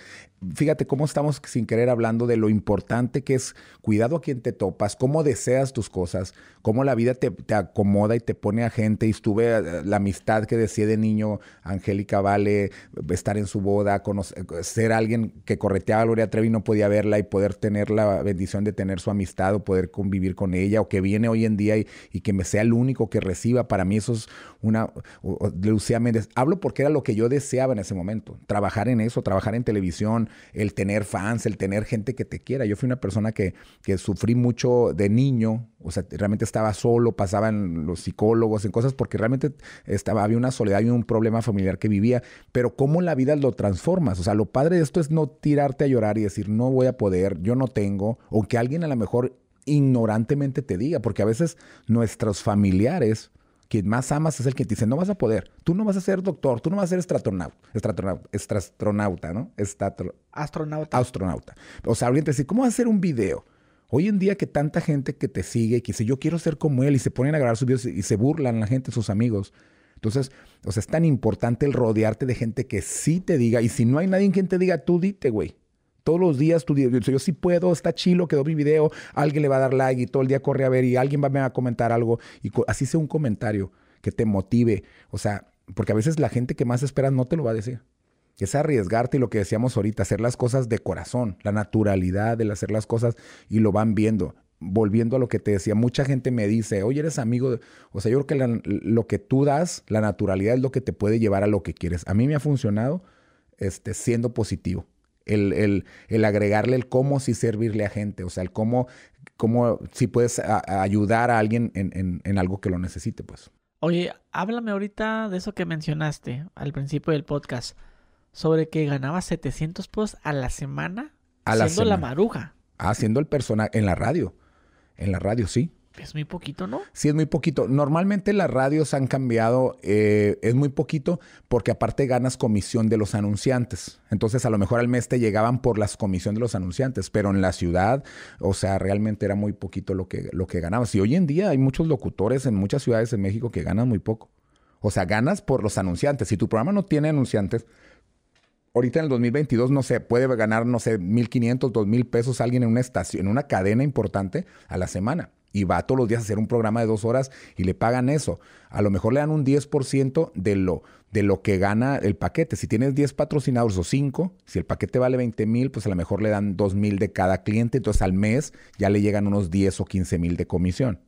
[SPEAKER 1] fíjate cómo estamos sin querer hablando de lo importante que es cuidado a quien te topas, cómo deseas tus cosas, cómo la vida te, acomoda y te pone a gente. Y estuve eh, la amistad que decía de niño Angélica Vale, estar en su boda, ser alguien que correteaba a Gloria Trevi y no podía verla y poder tener la bendición de tener su amistad o poder convivir con ella o que viene hoy en día y, y que me sea el único que reciba, para mí eso es una... Lucía Méndez, hablo porque era lo que yo deseaba en ese momento, trabajar en eso, trabajar en televisión, el tener fans, el tener gente que te quiera. Yo fui una persona que, sufrí mucho de niño, o sea, realmente estaba solo, pasaban los psicólogos, en cosas, porque realmente estaba, había una soledad, había un problema familiar que vivía, pero cómo la vida lo transformas. O sea, lo padre de esto es no tirarte a llorar y decir, no voy a poder, yo no tengo, o que alguien a lo mejor ignorantemente te diga, porque a veces nuestros familiares, quien más amas es el que te dice, no vas a poder, tú no vas a ser doctor, tú no vas a ser estratonauta, ¿no? Estatro, astronauta. Astronauta. O sea, alguien te dice, ¿cómo a hacer un video? Hoy en día que tanta gente que te sigue y que dice, yo quiero ser como él, y se ponen a grabar sus videos y se burlan la gente, sus amigos. Entonces, o sea, es tan importante el rodearte de gente que sí te diga, y si no hay nadie quien te diga, tú dite, güey todos los días tu, yo sí puedo, está chilo, quedó mi video, alguien le va a dar like y todo el día corre a ver y alguien va a comentar algo y así sea un comentario que te motive, o sea, porque a veces la gente que más esperas no te lo va a decir. Es arriesgarte y lo que decíamos ahorita, hacer las cosas de corazón, la naturalidad del hacer las cosas y lo van viendo volviendo a lo que te decía, mucha gente me dice, oye, eres amigo, o sea, yo creo que lo que tú das, la naturalidad es lo que te puede llevar a lo que quieres. A mí me ha funcionado este, siendo positivo. El, agregarle el cómo si servirle a gente, o sea, el cómo, cómo puedes ayudar a alguien en, algo que lo necesite, pues.
[SPEAKER 2] Oye, háblame ahorita de eso que mencionaste al principio del podcast, sobre que ganabas 700 posts a la semana haciendo la maruja.
[SPEAKER 1] Haciendo ah, el personaje, en la radio, en la radio, sí.
[SPEAKER 2] Es muy poquito, ¿no?
[SPEAKER 1] Sí, es muy poquito. Normalmente las radios han cambiado, eh, es muy poquito porque aparte ganas comisión de los anunciantes. Entonces a lo mejor al mes te llegaban por las comisión de los anunciantes, pero en la ciudad, o sea, realmente era muy poquito lo que, lo que ganabas. Y hoy en día hay muchos locutores en muchas ciudades de México que ganan muy poco. O sea, ganas por los anunciantes. Si tu programa no tiene anunciantes, ahorita en el 2022, no sé, puede ganar, no sé, 1.500, 2.000 pesos alguien en una estación, en una cadena importante a la semana y va todos los días a hacer un programa de dos horas y le pagan eso. A lo mejor le dan un 10% de lo, de lo que gana el paquete. Si tienes 10 patrocinadores o 5, si el paquete vale 20 mil, pues a lo mejor le dan 2 mil de cada cliente. Entonces al mes ya le llegan unos 10 o 15 mil de comisión.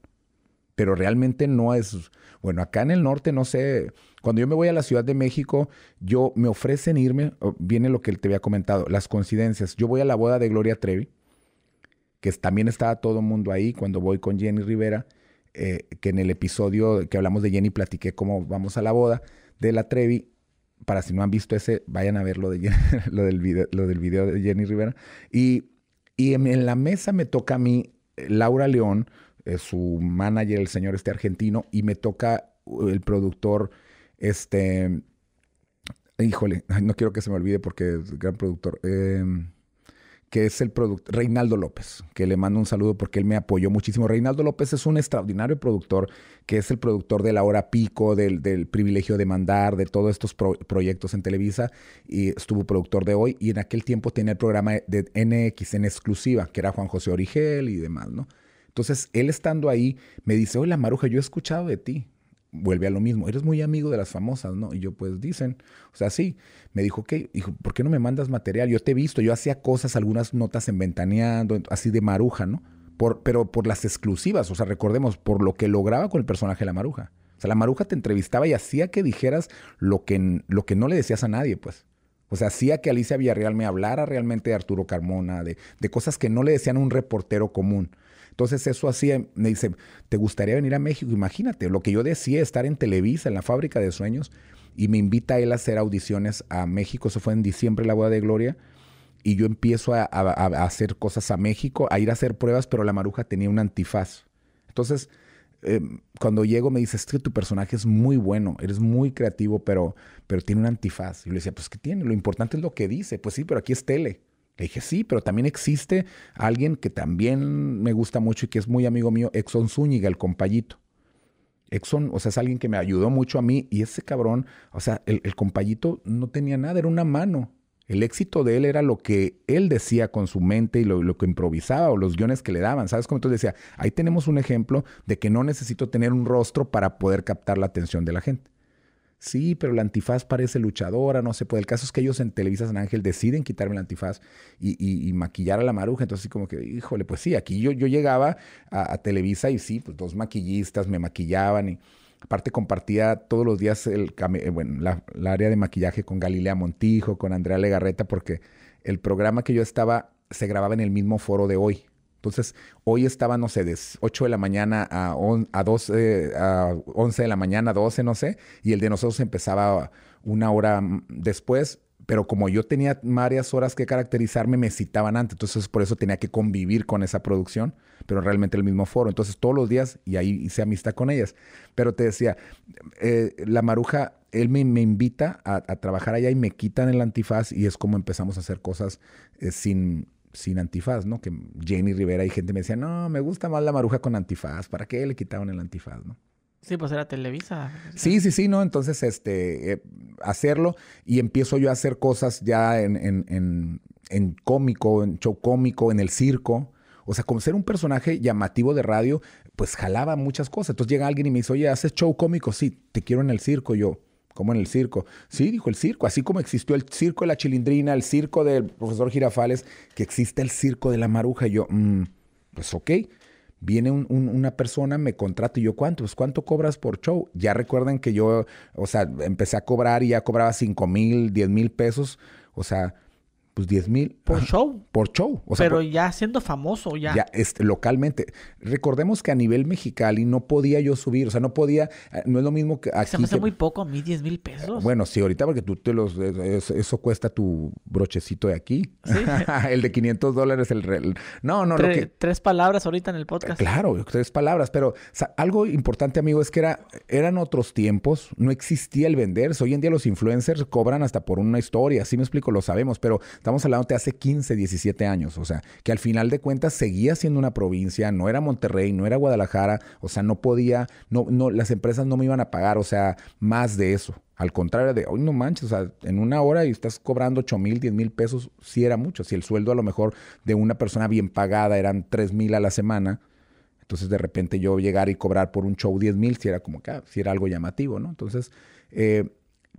[SPEAKER 1] Pero realmente no es, bueno, acá en el norte no sé, cuando yo me voy a la Ciudad de México, yo me ofrecen irme, oh, viene lo que te había comentado, las coincidencias. Yo voy a la boda de Gloria Trevi que también estaba todo el mundo ahí cuando voy con Jenny Rivera, eh, que en el episodio que hablamos de Jenny platiqué cómo vamos a la boda de la Trevi. Para si no han visto ese, vayan a ver lo, de lo, del, video, lo del de Jenny Rivera. Y, en, la mesa me toca a mí eh, Laura León, eh, su manager, el señor este argentino, y me toca uh, el productor, este, híjole, no quiero que se me olvide porque es gran productor, em, que es el productor, Reinaldo López, que le mando un saludo porque él me apoyó muchísimo. Reinaldo López es un extraordinario productor, que es el productor de La Hora Pico, del, del privilegio de mandar, de todos estos proyectos en Televisa, y estuvo productor de hoy, y en aquel tiempo tenía el programa de NX en exclusiva, que era Juan José Origel y demás, ¿no? Entonces, él estando ahí, me dice, La Maruja, yo he escuchado de ti vuelve a lo mismo. Eres muy amigo de las famosas, ¿no? Y yo, pues dicen, o sea, sí. Me dijo, que Dijo, ¿por qué no me mandas material? Yo te he visto, yo hacía cosas, algunas notas en ventaneando, así de maruja, ¿no? Por, pero por las exclusivas, o sea, recordemos, por lo que lograba con el personaje de la maruja. O sea, la maruja te entrevistaba y hacía que dijeras lo que, lo que no le decías a nadie, pues. O sea, hacía que Alicia Villarreal me hablara realmente de Arturo Carmona, de, de cosas que no le decían un reportero común. Entonces eso hacía, me dice, ¿te gustaría venir a México? Imagínate, lo que yo decía, estar en Televisa, en la fábrica de sueños, y me invita a él a hacer audiciones a México, eso fue en diciembre, la boda de Gloria, y yo empiezo a, hacer cosas a México, a ir a hacer pruebas, pero la maruja tenía un antifaz. Entonces, eh, cuando llego me dice, es que tu personaje es muy bueno, eres muy creativo, pero, pero tiene un antifaz. Y le decía, pues ¿qué tiene? Lo importante es lo que dice. Pues sí, pero aquí es tele. Le dije, sí, pero también existe alguien que también me gusta mucho y que es muy amigo mío, Exxon Zúñiga, el compayito. Exxon, o sea, es alguien que me ayudó mucho a mí y ese cabrón, o sea, el, el no tenía nada, era una mano. El éxito de él era lo que él decía con su mente y lo, que improvisaba o los guiones que le daban, ¿sabes? cómo entonces decía, ahí tenemos un ejemplo de que no necesito tener un rostro para poder captar la atención de la gente. Sí, pero la antifaz parece luchadora, no se puede. El caso es que ellos en Televisa San Ángel deciden quitarme la antifaz y, maquillar a la maruja. Entonces, como que, híjole, pues sí, aquí yo, yo llegaba a, Televisa y sí, pues dos maquillistas me maquillaban y aparte compartía todos los días el, eh, bueno, área de maquillaje con Galilea Montijo, con Andrea Legarreta, porque el programa que yo estaba se grababa en el mismo foro de hoy. Entonces, hoy estaba, no sé, de 8 de la mañana a, 12, a 11 de la mañana, 12, no sé, y el de nosotros empezaba una hora después, pero como yo tenía varias horas que caracterizarme, me citaban antes, entonces por eso tenía que convivir con esa producción, pero realmente el mismo foro. Entonces, todos los días, y ahí hice amistad con ellas. Pero te decía, eh, la maruja él me, invita a, trabajar allá y me quitan el antifaz y es como empezamos a hacer cosas eh, sin, sin antifaz, ¿no? Que Jenny Rivera y gente me decía, no, me gusta más la maruja con antifaz, ¿para qué le quitaron el antifaz, no?
[SPEAKER 2] Sí, pues era Televisa.
[SPEAKER 1] Sí, sí, sí, ¿no? Entonces, este, eh, hacerlo y empiezo yo a hacer cosas ya en, cómico, en show cómico, en el circo. O sea, como ser un personaje llamativo de radio, pues jalaba muchas cosas. Entonces llega alguien y me dice, oye, ¿haces show cómico? Sí, te quiero en el circo. yo, como en el circo. Sí, dijo el circo, así como existió el circo de la chilindrina, el circo del profesor Girafales, que existe el circo de la maruja. Y yo, mm, pues ok, viene una persona, me contrata y yo, ¿cuánto? Pues ¿cuánto cobras por show? Ya recuerden que yo, o sea, empecé a cobrar y ya cobraba 5 mil, 10 mil pesos. O sea, pues 10 mil. Por show. Por show. Pero
[SPEAKER 2] ya siendo famoso, ya. Ya,
[SPEAKER 1] este, localmente. Recordemos que a nivel mexicali no podía yo subir, o sea, no podía, eh, no es lo mismo que aquí. Se me hace muy poco a mí 10 mil pesos. Bueno, sí, ahorita porque tú te los, eh, eso, cuesta tu brochecito de aquí. ¿Sí? el de 500 dólares, el, No, no, lo Tres palabras ahorita en el podcast. Eh, claro, tres palabras, pero algo importante, amigo, es que era, eran otros tiempos, no existía el venderse. Hoy en día los influencers cobran hasta por una historia, así me explico, lo sabemos, pero Estamos hablando de hace 15, 17 años, o sea, que al final de cuentas seguía siendo una provincia, no era Monterrey, no era Guadalajara, o sea, no podía, no, no, las empresas no me iban a pagar, o sea, más de eso. Al contrario de, hoy no manches, o sea, en una hora y estás cobrando 8 mil, 10 mil pesos, sí era mucho. Si el sueldo a lo mejor de una persona bien pagada eran 3 mil a la semana, entonces de repente yo llegar y cobrar por un show 10 mil, si era como que, ah, si era algo llamativo, ¿no? Entonces, eh,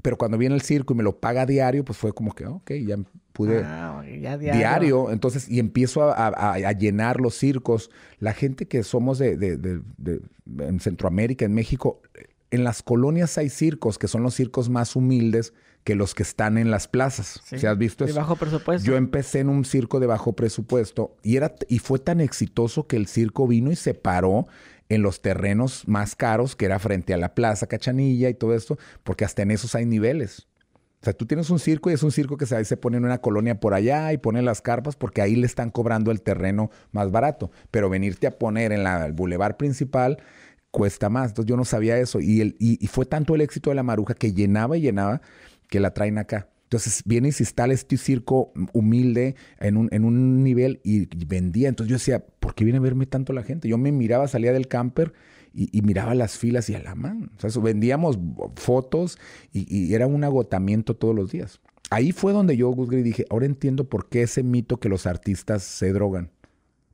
[SPEAKER 1] pero cuando viene el circo y me lo paga diario, pues fue como que, ok, ya pude ah, diario. entonces, y empiezo a, llenar los circos. La gente que somos de, en Centroamérica, en México, en las colonias hay circos que son los circos más humildes que los que están en las plazas. si has visto bajo presupuesto. Yo empecé en un circo de bajo presupuesto y, era, y fue tan exitoso que el circo vino y se paró en los terrenos más caros, que era frente a la plaza Cachanilla y todo esto, porque hasta en esos hay niveles. O sea, tú tienes un circo y es un circo que se, se pone en una colonia por allá y ponen las carpas porque ahí le están cobrando el terreno más barato. Pero venirte a poner en la, el bulevar principal cuesta más. Entonces yo no sabía eso. Y, el, y, fue tanto el éxito de la maruja que llenaba y llenaba que la traen acá. Entonces viene y se instala este circo humilde en un, en un nivel y vendía. Entonces yo decía, ¿por qué viene a verme tanto la gente? Yo me miraba, salía del camper y, miraba las filas y a la mano sea, vendíamos fotos y, era un agotamiento todos los días. Ahí fue donde yo, Gus dije, ahora entiendo por qué ese mito que los artistas se drogan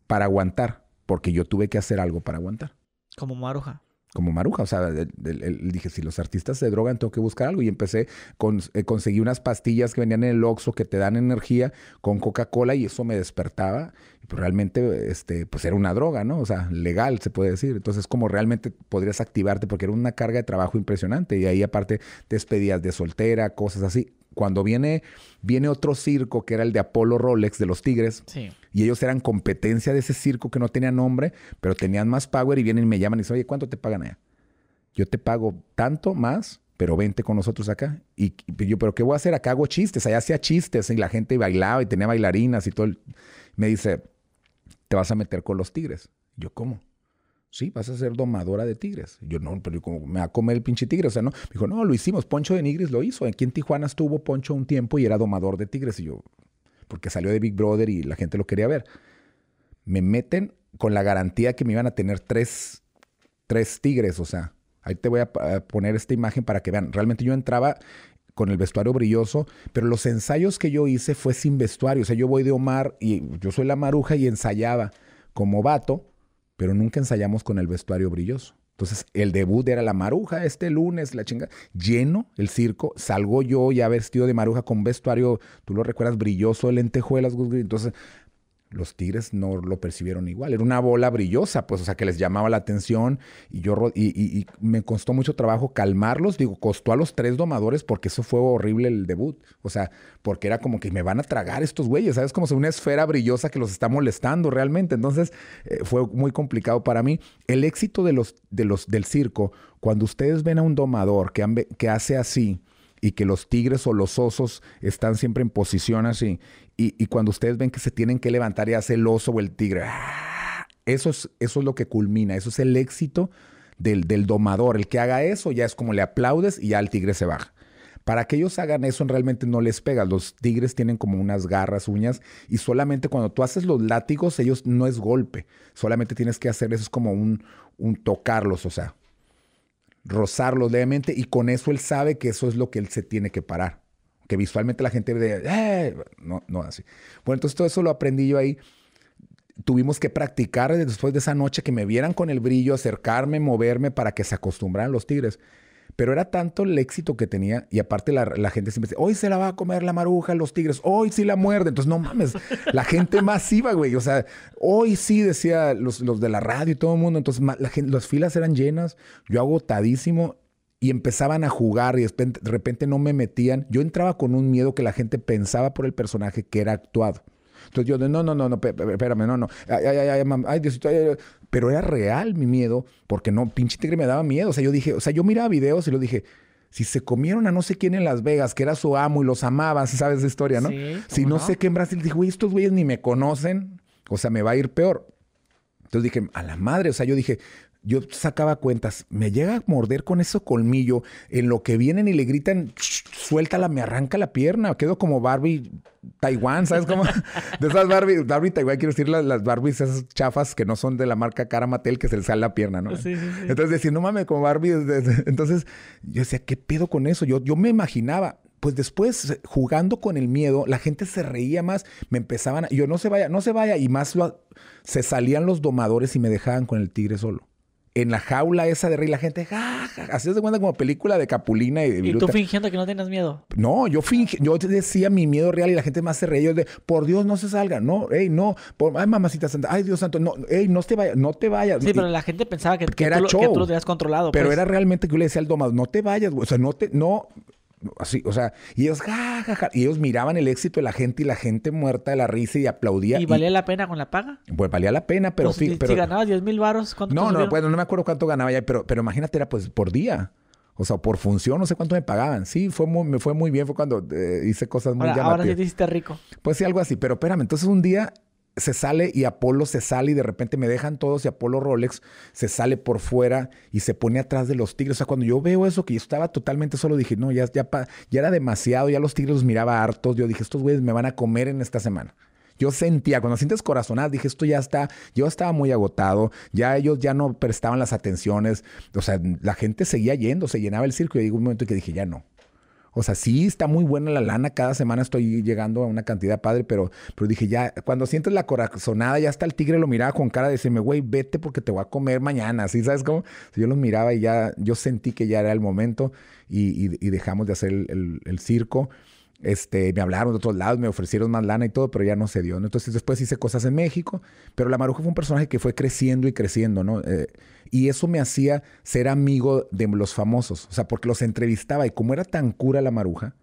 [SPEAKER 1] para aguantar, porque yo tuve que hacer algo para aguantar.
[SPEAKER 2] Como Maruja
[SPEAKER 1] como maruja. O sea, dije, si los artistas se drogan, tengo que buscar algo. Y empecé, con, eh, conseguí unas pastillas que venían en el Oxxo que te dan energía con Coca-Cola y eso me despertaba. Pues, realmente, este, pues era una droga, ¿no? O sea, legal, se puede decir. Entonces, como realmente podrías activarte porque era una carga de trabajo impresionante. Y ahí aparte te despedías de soltera, cosas así. Cuando viene, viene otro circo que era el de Apolo Rolex de los Tigres. Sí y ellos eran competencia de ese circo que no tenía nombre, pero tenían más power y vienen y me llaman y dicen, oye, ¿cuánto te pagan allá? Yo te pago tanto más, pero vente con nosotros acá. Y, yo, ¿pero qué voy a hacer? Acá hago chistes, allá hacía chistes y la gente bailaba y tenía bailarinas y todo. Me dice, te vas a meter con los tigres. Yo, ¿cómo? Sí, vas a ser domadora de tigres. Yo, no, pero como me va a comer el pinche tigre. O sea, no. dijo, no, lo hicimos. Poncho de Nigris lo hizo. Aquí en Tijuana estuvo Poncho un tiempo y era domador de tigres. Y yo, porque salió de Big Brother y la gente lo quería ver. Me meten con la garantía que me iban a tener tres, tres tigres, o sea, ahí te voy a, poner esta imagen para que vean. Realmente yo entraba con el vestuario brilloso, pero los ensayos que yo hice fue sin vestuario, o sea, yo voy de Omar y yo soy la maruja y ensayaba como vato, pero nunca ensayamos con el vestuario brilloso. Entonces, el debut era la maruja este lunes, la chinga, lleno el circo. Salgo yo ya vestido de maruja con vestuario, tú lo recuerdas, brilloso lentejuelas, Entonces, los tigres no lo percibieron igual. Era una bola brillosa, pues, o sea, que les llamaba la atención y yo y, me costó mucho trabajo calmarlos. Digo, costó a los tres domadores porque eso fue horrible el debut. O sea, porque era como que me van a tragar estos güeyes, ¿sabes? Como si una esfera brillosa que los está molestando realmente. Entonces, eh, fue muy complicado para mí. El éxito de los, de los, del circo, cuando ustedes ven a un domador que hace así, y que los tigres o los osos están siempre en posición así. Y, cuando ustedes ven que se tienen que levantar y hace el oso o el tigre, ¡ah! eso, es, eso es lo que culmina, eso es el éxito del, del domador. El que haga eso ya es como le aplaudes y ya el tigre se baja. Para que ellos hagan eso realmente no les pega. Los tigres tienen como unas garras, uñas, y solamente cuando tú haces los látigos, ellos no es golpe. Solamente tienes que hacer eso, es como un, un tocarlos, o sea, rozarlos levemente y con eso él sabe que eso es lo que él se tiene que parar. Que visualmente la gente ve eh", no, no así. Bueno, entonces todo eso lo aprendí yo ahí. Tuvimos que practicar después de esa noche que me vieran con el brillo, acercarme, moverme para que se acostumbraran los tigres. Pero era tanto el éxito que tenía y aparte la, gente siempre decía, hoy se la va a comer la maruja, los tigres, hoy sí la muerde. Entonces, no mames, la gente masiva, güey. O sea, hoy sí decía los, los de la radio y todo el mundo. Entonces, la gente, las filas eran llenas, yo agotadísimo y empezaban a jugar y de repente no me metían. Yo entraba con un miedo que la gente pensaba por el personaje que era actuado. Entonces yo, no, no, no, no, espérame, no, no. Ay, ay, ay, ay, Diosito, ay, Pero era real mi miedo, porque no, pinche tigre me daba miedo. O sea, yo dije, o sea, yo miraba videos y lo dije, si se comieron a no sé quién en Las Vegas, que era su amo y los amaba, sabes esa historia, ¿no? si no, sé qué en Brasil, dije, estos güeyes ni me conocen, o sea, me va a ir peor. Entonces dije, a la madre, o sea, yo dije, yo sacaba cuentas, me llega a morder con ese colmillo, en lo que vienen y le gritan, suéltala, me arranca la pierna, quedo como Barbie Taiwán, ¿sabes cómo? De esas Barbie, Barbie Taiwán, quiero decir las, Barbie, Barbies, esas chafas que no son de la marca Caramatel, que se les sale la pierna, ¿no? Entonces decía no mames, como Barbie, entonces yo decía, ¿qué pedo con eso? Yo, yo me imaginaba, pues después eh, jugando con el miedo, la gente se reía más, me empezaban, a, yo no se vaya, no se vaya, y más se salían los domadores y me dejaban con el tigre solo en la jaula esa de rey, la gente, ah, así se cuenta como película de Capulina y de Y tú
[SPEAKER 2] fingiendo que no tenías miedo.
[SPEAKER 1] No, yo fingí, yo decía mi miedo real y la gente más se reía. Yo de, por Dios, no se salga, no, ey, no, por, ay, mamacita santa, ay, Dios santo, no, ey, no te vayas, no te vayas. Sí, pero la
[SPEAKER 2] gente pensaba que, que, era tú, lo tenías controlado. Pero pues. era
[SPEAKER 1] realmente que yo le decía al domado, no te vayas, o sea, no te, no, así, o sea, y ellos, ellos miraban el éxito de la gente y la gente muerta de la risa y aplaudía. ¿Y valía
[SPEAKER 2] la pena con la paga?
[SPEAKER 1] Pues valía la pena, pero... Pues, si
[SPEAKER 2] ganabas 10 mil baros, ¿cuánto No, no, bueno, pues,
[SPEAKER 1] no me acuerdo cuánto ganaba ya, pero, pero imagínate, era pues por día. O sea, por función, no sé cuánto me pagaban. Sí, fue me fue muy bien. Fue cuando eh, hice cosas muy ahora, llamativas. Ahora sí te hiciste rico. Pues sí, algo así. Pero espérame, entonces un día se sale y Apolo se sale y de repente me dejan todos y Apolo Rolex se sale por fuera y se pone atrás de los tigres. O sea, cuando yo veo eso, que yo estaba totalmente solo, dije, no, ya, ya, ya era demasiado, ya los tigres los miraba hartos. Yo dije, estos güeyes me van a comer en esta semana. Yo sentía, cuando sientes corazonadas, dije, esto ya está, yo estaba muy agotado, ya ellos ya no prestaban las atenciones, o sea, la gente seguía yendo, se llenaba el circo y llegó un momento que dije, ya no, o sea, sí está muy buena la lana, cada semana estoy llegando a una cantidad padre, pero, pero dije, ya, cuando sientes la corazonada, ya hasta el tigre lo miraba con cara de decirme, güey, vete porque te voy a comer mañana, ¿sí? ¿Sabes cómo? Yo los miraba y ya, yo sentí que ya era el momento y, dejamos de hacer el, circo. Este, me hablaron de otros lados, me ofrecieron más lana y todo, pero ya no se dio. Entonces después hice cosas en México, pero la Maruja fue un personaje que fue creciendo y creciendo, ¿no? Eh, y eso me hacía ser amigo de los famosos, o sea, porque los entrevistaba y como era tan cura la maruja,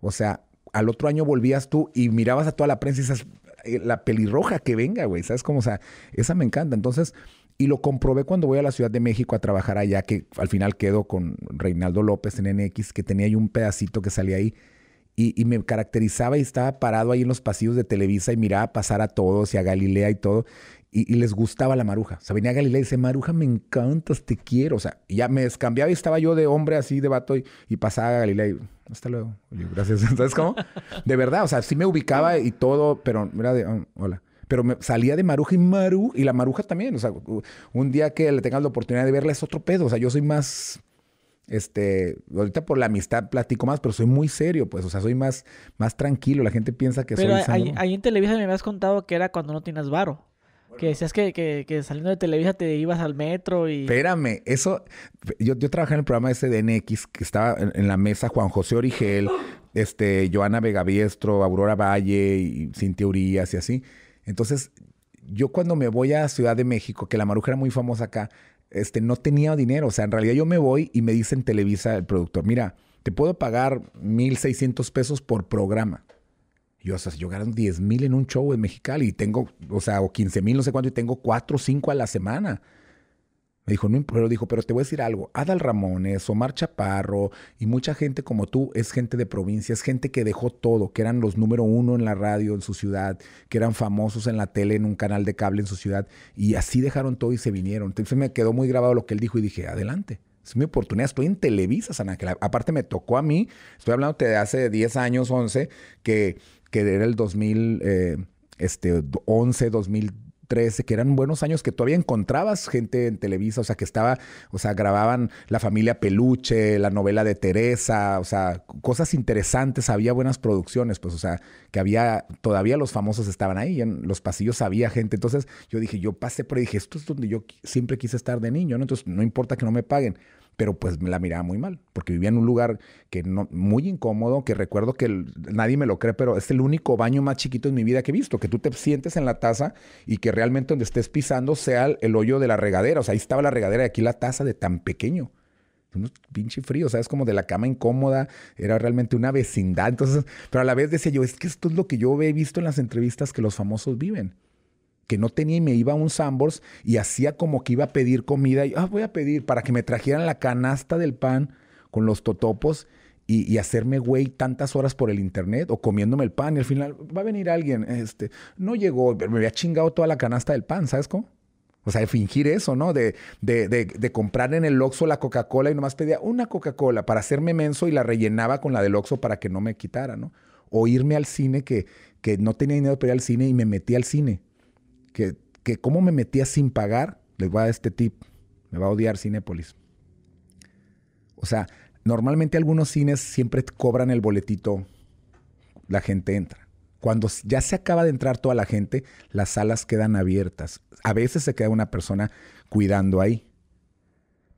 [SPEAKER 1] o sea, al otro año volvías tú y mirabas a toda la prensa y dices, eh, la pelirroja que venga, güey, ¿sabes cómo? O sea, esa me encanta. Entonces, y lo comprobé cuando voy a la Ciudad de México a trabajar allá, que al final quedo con Reinaldo López en NX, que tenía ahí un pedacito que salía ahí. Y, y, me caracterizaba y estaba parado ahí en los pasillos de Televisa y miraba pasar a todos y a Galilea y todo y, les gustaba la maruja. O sea, venía Galilea y dice, maruja, me encantas, te quiero. O sea, ya me cambiaba y estaba yo de hombre así, de vato, y, pasaba a Galilea hasta luego. gracias. ¿Sabes cómo? De verdad, o sea, sí me ubicaba y todo, pero era oh, hola pero me salía de Maruja y Maru, y la Maruja también. O sea, un día que le tengas la oportunidad de verla es otro pedo. O sea, yo soy más, este, ahorita por la amistad platico más, pero soy muy serio, pues. O sea, soy más, más tranquilo. La gente piensa que soy. Pero ahí
[SPEAKER 2] en Televisa me habías contado que era cuando no tienes varo. Que decías que, saliendo de Televisa te ibas al metro y...
[SPEAKER 1] Espérame, eso... Yo, yo trabajé en el programa ese de que estaba en, la mesa Juan José Origel, este, Joana Vegaviestro, Aurora Valle, y Cintia Urias y así. Entonces, yo cuando me voy a Ciudad de México, que la maruja era muy famosa acá, este, no tenía dinero. O sea, en realidad yo me voy y me dicen Televisa, el productor, mira, te puedo pagar 1.600 pesos por programa. Yo, o sea, yo gano 10 mil en un show en Mexicali y tengo, o sea, o 15 mil, no sé cuánto, y tengo 4 o 5 a la semana. Me dijo, no, pero dijo, pero te voy a decir algo. Adal Ramones, Omar Chaparro y mucha gente como tú es gente de provincia, es gente que dejó todo, que eran los número uno en la radio en su ciudad, que eran famosos en la tele, en un canal de cable en su ciudad, y así dejaron todo y se vinieron. Entonces me quedó muy grabado lo que él dijo y dije, adelante. Es mi oportunidad. Estoy en Televisa, San Ángel. Aparte, me tocó a mí. Estoy hablando de hace 10 años, 11, que que era el 2011, 2013, eh, este, que eran buenos años que todavía encontrabas gente en Televisa, o sea, que estaba, o sea, grababan La familia Peluche, la novela de Teresa, o sea, cosas interesantes, había buenas producciones, pues, o sea, que había, todavía los famosos estaban ahí, en los pasillos había gente, entonces yo dije, yo pasé por ahí, dije, esto es donde yo siempre quise estar de niño, ¿no? Entonces, no importa que no me paguen pero pues me la miraba muy mal, porque vivía en un lugar que no, muy incómodo, que recuerdo que nadie me lo cree, pero es el único baño más chiquito en mi vida que he visto, que tú te sientes en la taza y que realmente donde estés pisando sea el, hoyo de la regadera, o sea, ahí estaba la regadera y aquí la taza de tan pequeño. un pinche frío, o sea, es como de la cama incómoda, era realmente una vecindad. Entonces, pero a la vez decía yo, es que esto es lo que yo he visto en las entrevistas que los famosos viven que no tenía y me iba a un Sambors y hacía como que iba a pedir comida. Y ah, voy a pedir para que me trajeran la canasta del pan con los totopos y, hacerme güey tantas horas por el internet o comiéndome el pan. Y al final va a venir alguien, este, no llegó, me había chingado toda la canasta del pan, ¿sabes cómo? O sea, de fingir eso, ¿no? De, de, de, comprar en el Oxxo la Coca-Cola y nomás pedía una Coca-Cola para hacerme menso y la rellenaba con la del Oxxo para que no me quitara, ¿no? O irme al cine que, que no tenía dinero para ir al cine y me metí al cine que, que cómo me metía sin pagar, les voy a este tip. Me va a odiar Cinépolis. O sea, normalmente algunos cines siempre cobran el boletito, la gente entra. Cuando ya se acaba de entrar toda la gente, las salas quedan abiertas. A veces se queda una persona cuidando ahí.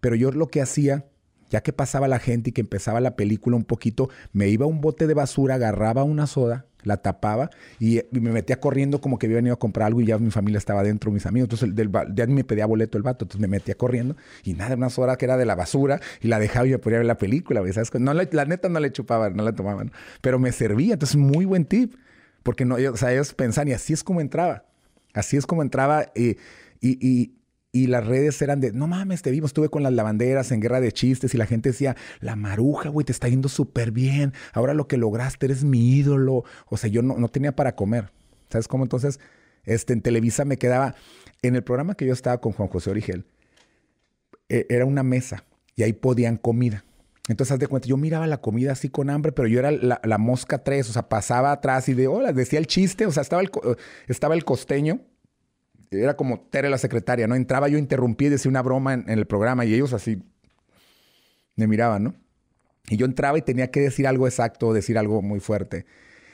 [SPEAKER 1] Pero yo lo que hacía, ya que pasaba la gente y que empezaba la película un poquito, me iba a un bote de basura, agarraba una soda la tapaba y, me metía corriendo como que había venido a comprar algo y ya mi familia estaba dentro, mis amigos. Entonces, el me pedía boleto el vato, entonces me metía corriendo y nada, unas horas que era de la basura y la dejaba y me podía ver la película, ¿sabes? No, la, neta no le chupaba, no la tomaban, pero me servía. Entonces, muy buen tip, porque no, o sea, ellos pensaban y así es como entraba. Así es como entraba eh, y y las redes eran de, no mames, te vimos, estuve con las lavanderas en guerra de chistes y la gente decía, la maruja, güey, te está yendo súper bien, ahora lo que lograste, eres mi ídolo. O sea, yo no, no tenía para comer. ¿Sabes cómo? Entonces, este, en Televisa me quedaba, en el programa que yo estaba con Juan José Origel, e, era una mesa y ahí podían comida. Entonces, haz de cuenta, yo miraba la comida así con hambre, pero yo era la, mosca tres. o sea, pasaba atrás y de, hola, decía el chiste, o sea, estaba el, estaba el costeño era como Tere la secretaria, ¿no? Entraba yo, interrumpía y decía una broma en, el programa y ellos así me miraban, ¿no? Y yo entraba y tenía que decir algo exacto, decir algo muy fuerte.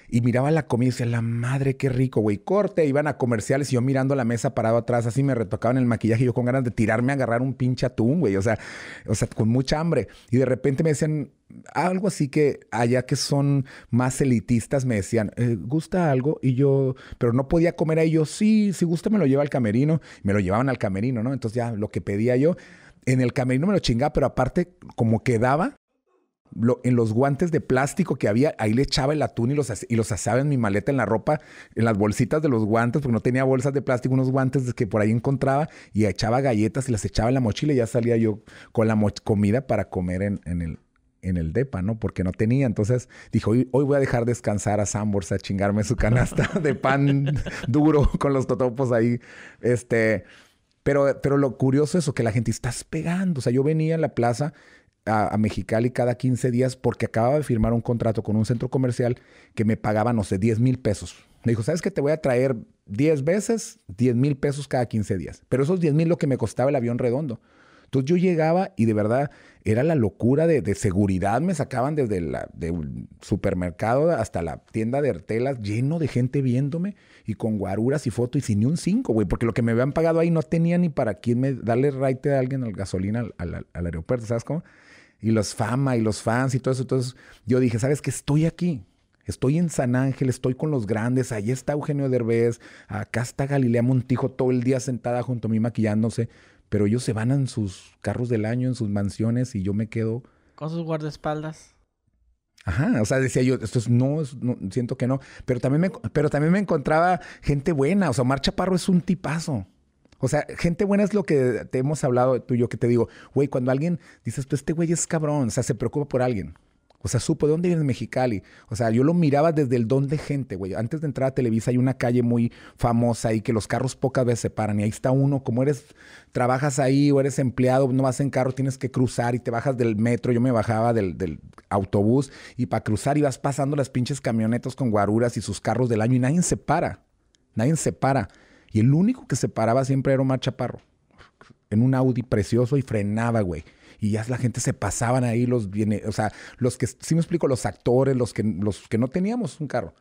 [SPEAKER 1] Y miraba la comida y decía, la madre, qué rico, güey. Corte, iban a comerciales y yo mirando la mesa parado atrás, así me retocaban el maquillaje y yo con ganas de tirarme a agarrar un pinche atún, güey. O sea, o sea, con mucha hambre. Y de repente me decían, algo así que allá que son más elitistas me decían, eh, ¿gusta algo? Y yo, pero no podía comer a ellos sí, si gusta me lo lleva al camerino. Me lo llevaban al camerino, ¿no? Entonces ya lo que pedía yo, en el camerino me lo chingaba, pero aparte, como quedaba, lo, en los guantes de plástico que había, ahí le echaba el atún y los, y los asaba en mi maleta, en la ropa, en las bolsitas de los guantes, porque no tenía bolsas de plástico, unos guantes que por ahí encontraba y echaba galletas y las echaba en la mochila y ya salía yo con la comida para comer en, en, el, en el DEPA, ¿no? Porque no tenía. Entonces dijo, hoy, voy a dejar descansar a Sambors a chingarme su canasta de pan duro con los totopos ahí. Este, pero, pero lo curioso es eso, que la gente está pegando. O sea, yo venía a la plaza a, a, Mexicali cada 15 días porque acababa de firmar un contrato con un centro comercial que me pagaba, no sé, 10 mil pesos. Me dijo, ¿sabes qué? Te voy a traer 10 veces 10 mil pesos cada 15 días. Pero esos 10 mil lo que me costaba el avión redondo. Entonces yo llegaba y de verdad era la locura de, seguridad. Me sacaban desde el supermercado hasta la tienda de Artelas lleno de gente viéndome y con guaruras y fotos y sin ni un cinco, güey, porque lo que me habían pagado ahí no tenía ni para que me, darle raite a alguien al gasolina al, aeropuerto, ¿sabes cómo? Y los fama y los fans y todo eso. Entonces yo dije, ¿sabes qué? Estoy aquí. Estoy en San Ángel, estoy con los grandes, ahí está Eugenio Derbez, acá está Galilea Montijo todo el día sentada junto a mí maquillándose. Pero ellos se van en sus carros del año, en sus mansiones y yo me quedo.
[SPEAKER 2] Con sus guardaespaldas.
[SPEAKER 1] Ajá, o sea, decía yo, esto es no, siento que no, pero también, me, pero también me encontraba gente buena, o sea, Omar Chaparro es un tipazo. O sea, gente buena es lo que te hemos hablado tú y yo, que te digo, güey, cuando alguien dices, pues este güey es cabrón, o sea, se preocupa por alguien. O sea, supo de dónde viene Mexicali. O sea, yo lo miraba desde el don de gente, güey. Antes de entrar a Televisa hay una calle muy famosa y que los carros pocas veces se paran. Y ahí está uno, como eres, trabajas ahí o eres empleado, no vas en carro, tienes que cruzar y te bajas del metro. Yo me bajaba del, del autobús y para cruzar ibas pasando las pinches camionetas con guaruras y sus carros del año y nadie se para. Nadie se para. Y el único que se paraba siempre era Omar Chaparro. En un Audi precioso y frenaba, güey y ya la gente se pasaban ahí los viene o sea, los que, si me explico, los actores, los que, los que no teníamos un carro.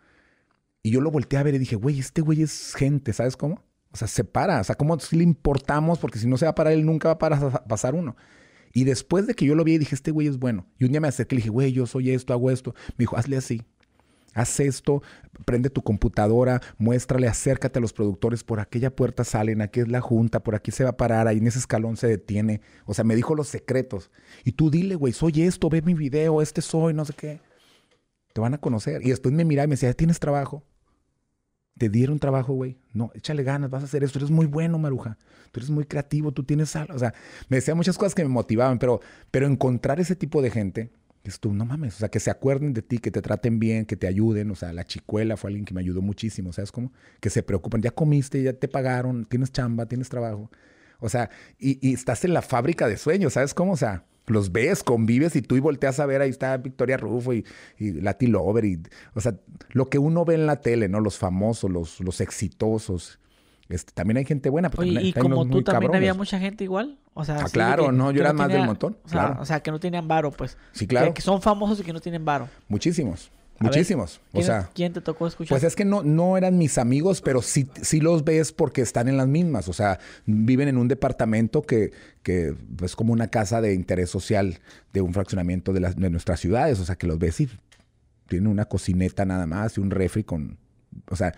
[SPEAKER 1] Y yo lo volteé a ver y dije, güey, este güey es gente, ¿sabes cómo? O sea, se para, o sea, ¿cómo si le importamos? Porque si no se va a parar él, nunca va a para, pasar uno. Y después de que yo lo vi, y dije, este güey es bueno. Y un día me acerqué y le dije, güey, yo soy esto, hago esto. Me dijo, hazle así. Haz esto, prende tu computadora, muéstrale, acércate a los productores, por aquella puerta salen, aquí es la junta, por aquí se va a parar, ahí en ese escalón se detiene. O sea, me dijo los secretos. Y tú dile, güey, soy esto, ve mi video, este soy, no sé qué. Te van a conocer. Y después me miraba y me decía, ¿tienes trabajo? ¿Te dieron trabajo, güey? No, échale ganas, vas a hacer esto, eres muy bueno, Maruja. Tú eres muy creativo, tú tienes algo. O sea, me decía muchas cosas que me motivaban, pero, pero encontrar ese tipo de gente Dices tú, no mames, o sea, que se acuerden de ti, que te traten bien, que te ayuden, o sea, la chicuela fue alguien que me ayudó muchísimo, ¿sabes cómo? Que se preocupan, ya comiste, ya te pagaron, tienes chamba, tienes trabajo, o sea, y, estás en la fábrica de sueños, ¿sabes cómo? O sea, los ves, convives y tú y volteas a ver, ahí está Victoria Rufo y, y Lati Lover, y, o sea, lo que uno ve en la tele, ¿no? Los famosos, los, los exitosos, este, también hay gente buena, pero y como tú también había
[SPEAKER 2] mucha gente igual. O sea, ah, claro, no, yo era más del montón. O sea, claro. que no tenían varo, pues. Sí, claro. Que, son famosos y que no tienen varo.
[SPEAKER 1] Muchísimos. muchísimos. o sea,
[SPEAKER 2] ¿quién te tocó escuchar? Pues es
[SPEAKER 1] que no, no eran mis amigos, pero sí, sí los ves porque están en las mismas. O sea, viven en un departamento que, que es como una casa de interés social de un fraccionamiento de, las, de nuestras ciudades. O sea, que los ves y tienen una cocineta nada más y un refri con. O sea,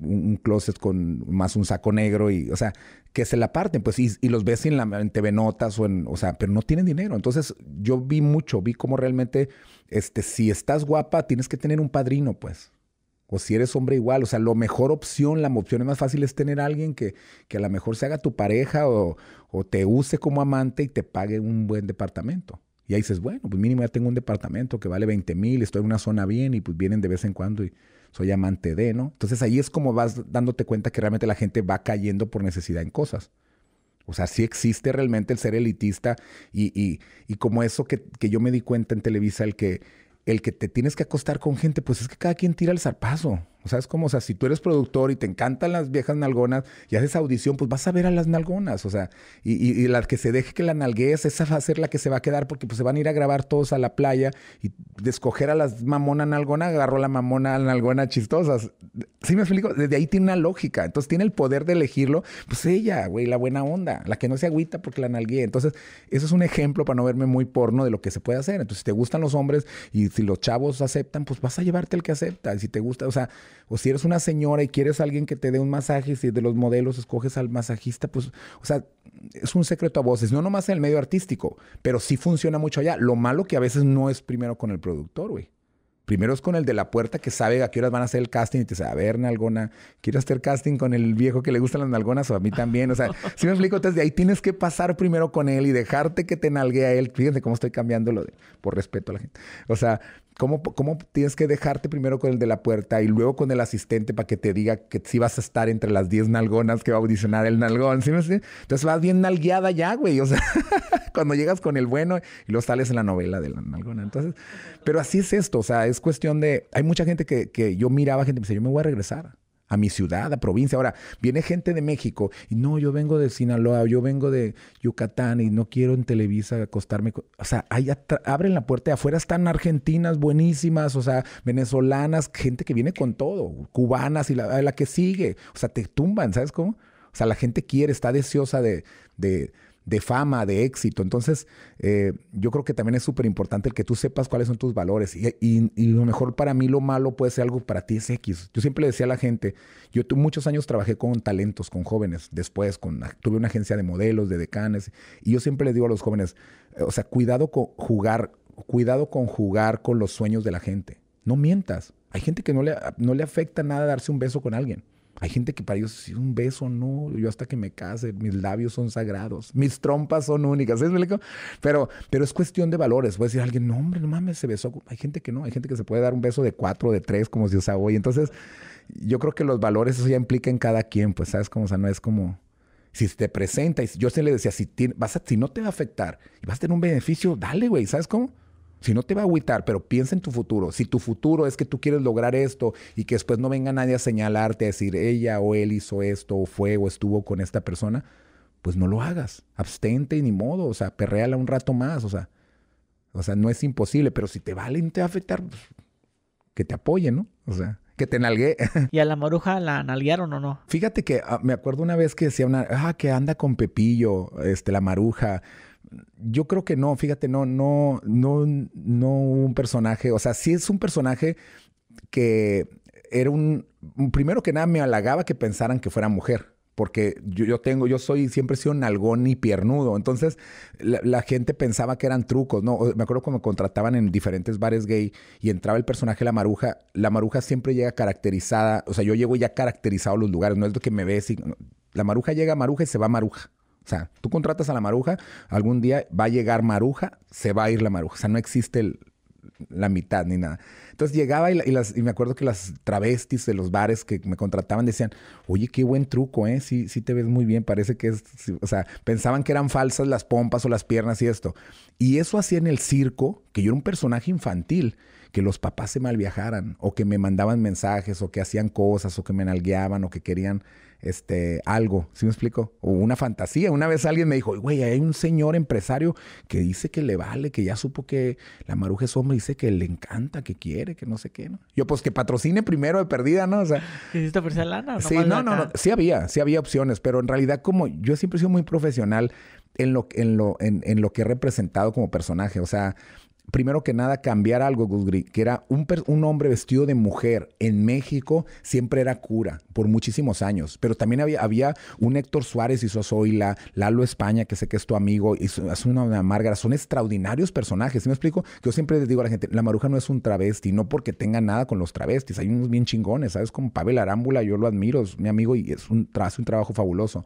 [SPEAKER 1] un, closet con más un saco negro y, o sea, que se la parten, pues, y, los ves en, la, en TV Notas o en, o sea, pero no tienen dinero. Entonces, yo vi mucho, vi cómo realmente, este, si estás guapa, tienes que tener un padrino, pues. O si eres hombre igual, o sea, la mejor opción, la opción más fácil es tener a alguien que, a lo mejor se haga tu pareja o, o te use como amante y te pague un buen departamento. Y ahí dices, bueno, pues mínimo ya tengo un departamento que vale 20 mil, estoy en una zona bien y pues vienen de vez en cuando y, soy amante de, ¿no? Entonces ahí es como vas dándote cuenta que realmente la gente va cayendo por necesidad en cosas. O sea, sí existe realmente el ser elitista y, y, como eso que, que, yo me di cuenta en Televisa, el que, el que te tienes que acostar con gente, pues es que cada quien tira el zarpazo. O sea, es como, o sea, si tú eres productor y te encantan las viejas nalgonas y haces audición, pues vas a ver a las nalgonas, o sea, y, la que se deje que la nalguees, esa va a ser la que se va a quedar porque pues se van a ir a grabar todos a la playa y de escoger a las mamona nalgona, agarró la mamona nalgona chistosas. ¿Sí me explico? Desde ahí tiene una lógica. Entonces tiene el poder de elegirlo, pues ella, güey, la buena onda, la que no se agüita porque la nalgué. Entonces, eso es un ejemplo para no verme muy porno de lo que se puede hacer. Entonces, si te gustan los hombres y si los chavos aceptan, pues vas a llevarte el que acepta. Y si te gusta, o sea, o si eres una señora y quieres a alguien que te dé un masaje, si de los modelos escoges al masajista, pues, o sea, es un secreto a voces, no nomás en el medio artístico, pero sí funciona mucho allá. Lo malo que a veces no es primero con el productor, güey. Primero es con el de la puerta que sabe a qué horas van a hacer el casting y te dice, a ver, nalgona, ¿quieres hacer casting con el viejo que le gustan las nalgonas o a mí también? O sea, si me explico, entonces de ahí tienes que pasar primero con él y dejarte que te nalgue a él. Fíjense cómo estoy lo de, por respeto a la gente. O sea, ¿Cómo, tienes que dejarte primero con el de la puerta y luego con el asistente para que te diga que si vas a estar entre las 10 nalgonas que va a audicionar el nalgón? Entonces vas bien nalgueada ya, güey. O sea, cuando llegas con el bueno y lo sales en la novela de la nalgona. Entonces, pero así es esto. O sea, es cuestión de. Hay mucha gente que, que yo miraba, gente me dice, yo me voy a regresar a mi ciudad, a provincia. Ahora, viene gente de México y no, yo vengo de Sinaloa, yo vengo de Yucatán y no quiero en Televisa acostarme. O sea, ahí abren la puerta y afuera, están argentinas buenísimas, o sea, venezolanas, gente que viene con todo, cubanas y la, que sigue. O sea, te tumban, ¿sabes cómo? O sea, la gente quiere, está deseosa de de fama, de éxito. Entonces, eh, yo creo que también es súper importante el que tú sepas cuáles son tus valores. Y, lo mejor para mí, lo malo puede ser algo para ti es X. Yo siempre le decía a la gente, yo muchos años trabajé con talentos, con jóvenes, después con, tuve una agencia de modelos, de decanes, y yo siempre le digo a los jóvenes, eh, o sea, cuidado con jugar, cuidado con jugar con los sueños de la gente. No mientas. Hay gente que no le, no le afecta nada darse un beso con alguien. Hay gente que para ellos un beso no, yo hasta que me case, mis labios son sagrados, mis trompas son únicas, Pero, pero es cuestión de valores. Puede decir a alguien, no, hombre, no mames, se besó. Hay gente que no, hay gente que se puede dar un beso de cuatro, de tres, como si sea hoy. Entonces, yo creo que los valores, eso ya implica en cada quien, pues, ¿sabes? cómo? o sea, no es como si te presenta, y yo se le decía, si, vas si no te va a afectar y vas a tener un beneficio, dale, güey, ¿sabes cómo? Si no te va a agüitar, pero piensa en tu futuro. Si tu futuro es que tú quieres lograr esto y que después no venga nadie a señalarte, a decir ella o él hizo esto o fue o estuvo con esta persona, pues no lo hagas. Abstente ni modo. O sea, perréala un rato más. O sea, o sea, no es imposible, pero si te valen, te va a afectar, pues, que te apoyen, ¿no? O sea, que te
[SPEAKER 2] nalgue. ¿Y a la maruja la nalguearon o no?
[SPEAKER 1] Fíjate que ah, me acuerdo una vez que decía una, ah, que anda con Pepillo, este, la maruja, yo creo que no, fíjate, no, no, no, no un personaje, o sea, sí es un personaje que era un, primero que nada me halagaba que pensaran que fuera mujer porque yo, tengo, yo soy, siempre he sido nalgón y piernudo. Entonces, la, gente pensaba que eran trucos, ¿no? Me acuerdo cuando contrataban en diferentes bares gay y entraba el personaje La Maruja, La Maruja siempre llega caracterizada, o sea, yo llego ya caracterizado a los lugares, no es lo que me ves La Maruja llega a Maruja y se va Maruja. O sea, tú contratas a la maruja, algún día va a llegar maruja, se va a ir la maruja. O sea, no existe la mitad ni nada. Entonces llegaba y, me acuerdo que las travestis de los bares que me contrataban decían, oye, qué buen truco, ¿eh? Sí, sí te ves muy bien, parece que es, o sea, pensaban que eran falsas las pompas o las piernas y esto. Y eso hacía en el circo, que yo era un personaje infantil, que los papás se mal viajaran o que me mandaban mensajes o que hacían cosas o que me nalgueaban o que querían este, algo, ¿sí me explico? O una fantasía. Una vez alguien me dijo, güey, hay un señor empresario que dice que le vale, que ya supo que la maruja es hombre, dice que le encanta, que quiere, que no sé qué, ¿no? Yo, pues que patrocine primero de perdida, ¿no? O sea.
[SPEAKER 2] ¿Hiciste ofrecer si lana? sí, no, no,
[SPEAKER 1] Sí había, sí había opciones, pero en realidad, como yo siempre he sido muy profesional en lo, en lo, en lo que he representado como personaje, o sea primero que nada, cambiar algo, que era un, hombre vestido de mujer en México, siempre era cura por muchísimos años. Pero también había, había un Héctor Suárez y su la Lalo España, que sé que es tu amigo, y es una, una Son extraordinarios personajes. ¿Sí me explico? Yo siempre les digo a la gente, la maruja no es un travesti, no porque tenga nada con los travestis. Hay unos bien chingones, ¿sabes? Como Pavel Arámbula, yo lo admiro, es mi amigo y es un, hace un trabajo fabuloso.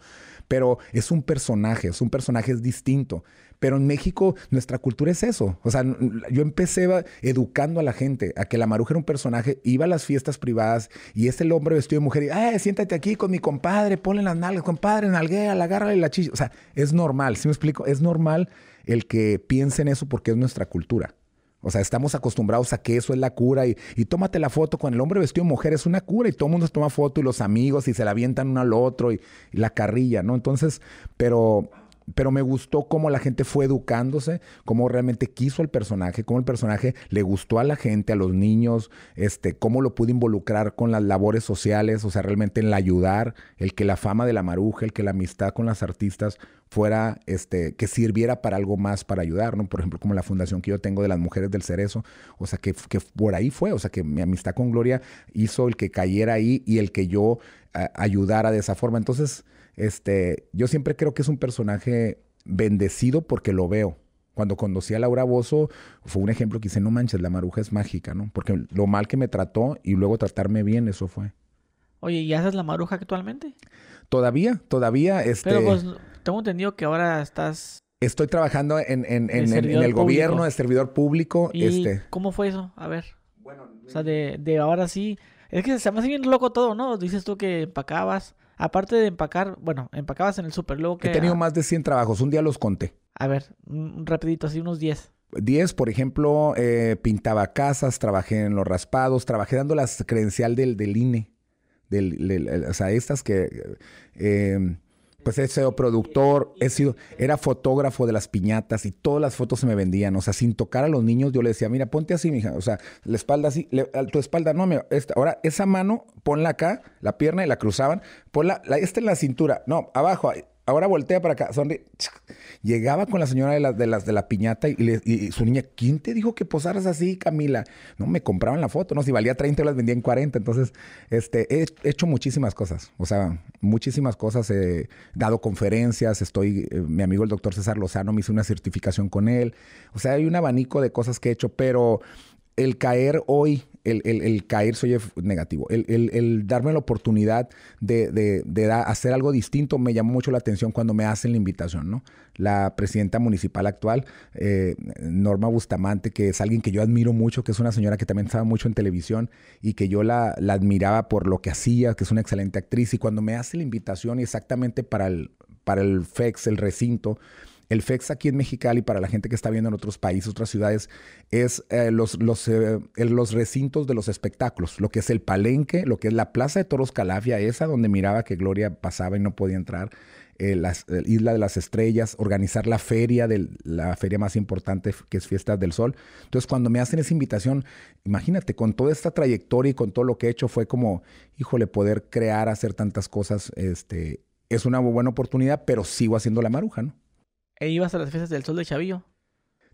[SPEAKER 1] Pero es un personaje, es un personaje distinto. Pero en México nuestra cultura es eso. O sea, yo empecé educando a la gente a que la maruja era un personaje, iba a las fiestas privadas y es el hombre vestido de mujer y, ah, siéntate aquí con mi compadre, ponle las nalgas, compadre, nalguea, agárrale la chicha. O sea, es normal, ¿sí me explico? Es normal el que piense en eso porque es nuestra cultura. O sea, estamos acostumbrados a que eso es la cura y, tómate la foto con el hombre vestido de mujer, es una cura y todo el mundo se toma foto y los amigos y se la avientan uno al otro y la carrilla, ¿no? Entonces, pero pero me gustó cómo la gente fue educándose, cómo realmente quiso el personaje, cómo el personaje le gustó a la gente, a los niños, este, cómo lo pude involucrar con las labores sociales, o sea, realmente en la ayudar, el que la fama de la maruja, el que la amistad con las artistas fuera, este, que sirviera para algo más para ayudar, ¿no? Por ejemplo, como la fundación que yo tengo de las mujeres del cerezo, o sea, que, por ahí fue, o sea, que mi amistad con Gloria hizo el que cayera ahí y el que yo eh, ayudara de esa forma. Entonces, este, yo siempre creo que es un personaje bendecido porque lo veo. Cuando conocí a Laura Bozo, fue un ejemplo que hice, no manches, la maruja es mágica, ¿no? Porque lo mal que me trató y luego tratarme bien, eso fue.
[SPEAKER 2] Oye, ¿y haces la maruja actualmente?
[SPEAKER 1] Todavía, todavía, este... Pero pues,
[SPEAKER 2] tengo entendido que ahora estás...
[SPEAKER 1] Estoy trabajando en, en, en, en el, gobierno, de servidor público. ¿Y este
[SPEAKER 2] cómo fue eso? A ver. Bueno, o sea, eh, de, de ahora sí... Es que se me hace bien loco todo, ¿no? Dices tú que empacabas, Aparte de empacar, bueno, empacabas en el súper, luego que... He tenido
[SPEAKER 1] más de 100 trabajos, un día los conté. A ver, rapidito, así unos 10. 10, por ejemplo, eh, pintaba casas, trabajé en los raspados, trabajé dando la credencial del, del INE. Del, o sea, estas que... Eh, pues he sido productor, he sido, era fotógrafo de las piñatas y todas las fotos se me vendían. O sea, sin tocar a los niños, yo le decía, mira, ponte así, mija. O sea, la espalda así, tu espalda, no, mira, esta, ahora esa mano, ponla acá, la pierna y la cruzaban, ponla, esta en la cintura, no, abajo, Ahora voltea para acá, Llegaba con la señora de, la, de las de la piñata y, su niña, ¿quién te dijo que posaras así, Camila? No, me compraban la foto, no, si valía 30 las vendía en 40. Entonces, este, he hecho muchísimas cosas, o sea, muchísimas cosas. He dado conferencias, estoy, eh, mi amigo el doctor César Lozano me hizo una certificación con él. O sea, hay un abanico de cosas que he hecho, pero el caer hoy, el, caer soy negativo, el, darme la oportunidad de, hacer algo distinto me llamó mucho la atención cuando me hacen la invitación, ¿no? La presidenta municipal actual, eh, Norma Bustamante, que es alguien que yo admiro mucho, que es una señora que también estaba mucho en televisión y que yo la, admiraba por lo que hacía, que es una excelente actriz, y cuando me hace la invitación exactamente para el, para el FEX, el recinto, el FEX aquí en Mexicali, para la gente que está viendo en otros países, otras ciudades, es eh, los, eh, los, recintos de los espectáculos, lo que es el palenque, lo que es la Plaza de Toros Calafia, esa donde miraba que Gloria pasaba y no podía entrar, eh, la Isla de las Estrellas, organizar la feria, de, la feria más importante que es Fiestas del Sol. Entonces, cuando me hacen esa invitación, imagínate, con toda esta trayectoria y con todo lo que he hecho, fue como, híjole, poder crear, hacer tantas cosas, este, es una buena oportunidad, pero sigo haciendo la maruja, ¿no?
[SPEAKER 2] ¿E ibas a las fiestas del sol de Chavillo?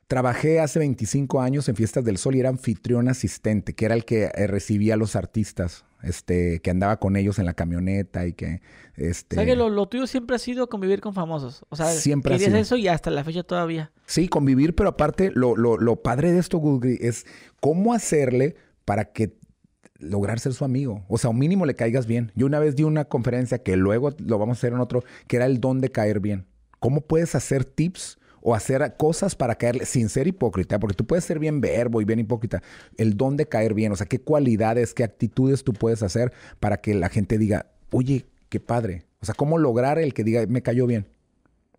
[SPEAKER 1] Trabajé hace 25 años en Fiestas del Sol y era anfitrión asistente, que era el que eh, recibía a los artistas, este, que andaba con ellos en la camioneta y que... Este... O sea que
[SPEAKER 2] lo, tuyo siempre ha sido convivir con famosos. O sea, siempre querías eso y hasta la fecha todavía.
[SPEAKER 1] Sí, convivir, pero aparte lo, padre de esto, Google, es cómo hacerle para que lograr ser su amigo. O sea, un mínimo le caigas bien. Yo una vez di una conferencia que luego lo vamos a hacer en otro, que era el don de caer bien. ¿Cómo puedes hacer tips? o hacer cosas para caer sin ser hipócrita, porque tú puedes ser bien verbo y bien hipócrita, el don de caer bien, o sea, qué cualidades, qué actitudes tú puedes hacer para que la gente diga, oye, qué padre, o sea, cómo lograr el que diga, me cayó bien.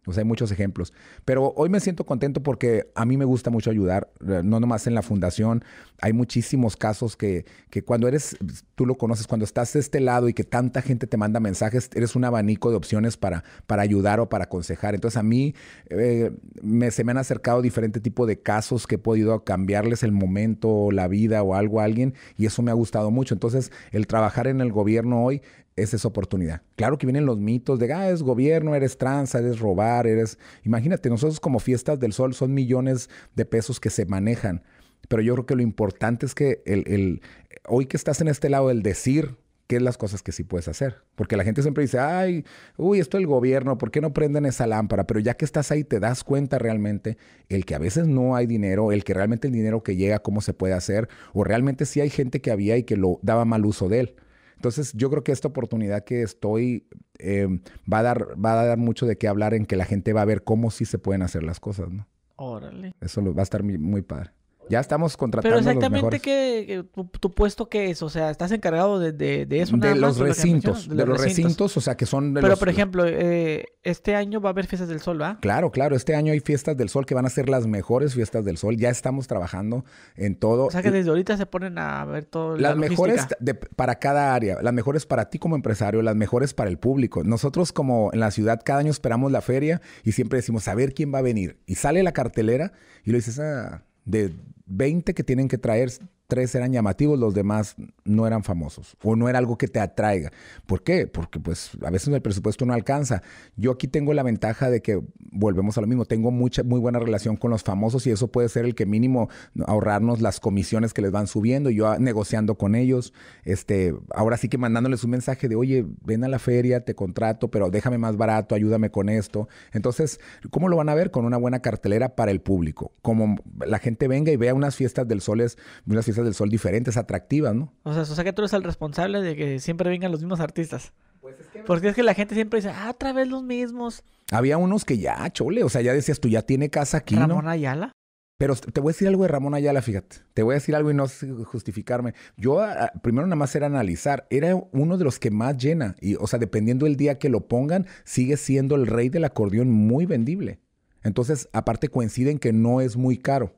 [SPEAKER 1] O sea, hay muchos ejemplos. Pero hoy me siento contento porque a mí me gusta mucho ayudar, eh, no nomás en la fundación. Hay muchísimos casos que, que cuando eres, tú lo conoces, cuando estás de este lado y que tanta gente te manda mensajes, eres un abanico de opciones para, para ayudar o para aconsejar. Entonces a mí eh, me, se me han acercado diferente tipo de casos que he podido cambiarles el momento, la vida o algo a alguien y eso me ha gustado mucho. Entonces el trabajar en el gobierno hoy es esa oportunidad. Claro que vienen los mitos de, ah, es gobierno, eres tranza, eres robar, eres... Imagínate, nosotros como Fiestas del Sol son millones de pesos que se manejan, pero yo creo que lo importante es que el, el... hoy que estás en este lado, el decir qué es las cosas que sí puedes hacer. Porque la gente siempre dice, ay, uy, esto es el gobierno, ¿por qué no prenden esa lámpara? Pero ya que estás ahí, te das cuenta realmente el que a veces no hay dinero, el que realmente el dinero que llega, cómo se puede hacer, o realmente sí hay gente que había y que lo daba mal uso de él. Entonces, yo creo que esta oportunidad que estoy em, va, a dar, va a dar mucho de qué hablar en que la gente va a ver cómo sí se pueden hacer las cosas, ¿no? Órale. Eso lo, va a estar muy padre. Ya estamos contratando. Pero exactamente
[SPEAKER 2] que, tu, puesto qué es, o sea, estás encargado de, de, eso. De los recintos, de, los recintos. o
[SPEAKER 1] sea, que son... Pero por
[SPEAKER 2] ejemplo, eh, este año va a haber fiestas del sol, ¿va?
[SPEAKER 1] Claro, claro, este año hay fiestas del sol que van a ser las mejores fiestas del sol, ya estamos trabajando en todo. O sea, que eh,
[SPEAKER 2] desde ahorita se ponen a ver todo. Las mejores
[SPEAKER 1] para cada área, las mejores para ti como empresario, las mejores para el público. Nosotros como en la ciudad cada año esperamos la feria y siempre decimos, a ver quién va a venir. Y sale la cartelera y lo dices, a... Ah, de 20 que tienen que traer tres eran llamativos, los demás no eran famosos o no era algo que te atraiga. ¿Por qué? Porque pues a veces el presupuesto no alcanza. Yo aquí tengo la ventaja de que volvemos a lo mismo, tengo mucha muy buena relación con los famosos y eso puede ser el que mínimo ahorrarnos las comisiones que les van subiendo, yo ah, negociando con ellos, este, ahora sí que mandándoles un mensaje de, "Oye, ven a la feria, te contrato, pero déjame más barato, ayúdame con esto." Entonces, ¿cómo lo van a ver con una buena cartelera para el público? Como la gente venga y vea unas fiestas del Sol, unas fiestas del Sol diferentes, atractivas, ¿no?
[SPEAKER 2] O sea, o sea que tú eres el responsable de que siempre vengan los mismos artistas. Pues es que... Porque es que la gente siempre dice, ah, otra vez los mismos.
[SPEAKER 1] Había unos que ya, chole, o sea, ya decías tú, ya tiene casa aquí. Ramón Ayala. Pero te voy a decir algo de Ramón Ayala, fíjate. Te voy a decir algo y no justificarme. Yo ah, ah, primero nada más era analizar. Era uno de los que más llena. Y, o sea, dependiendo del día que lo pongan, sigue siendo el rey del acordeón muy vendible. Entonces, aparte coinciden que no es muy caro.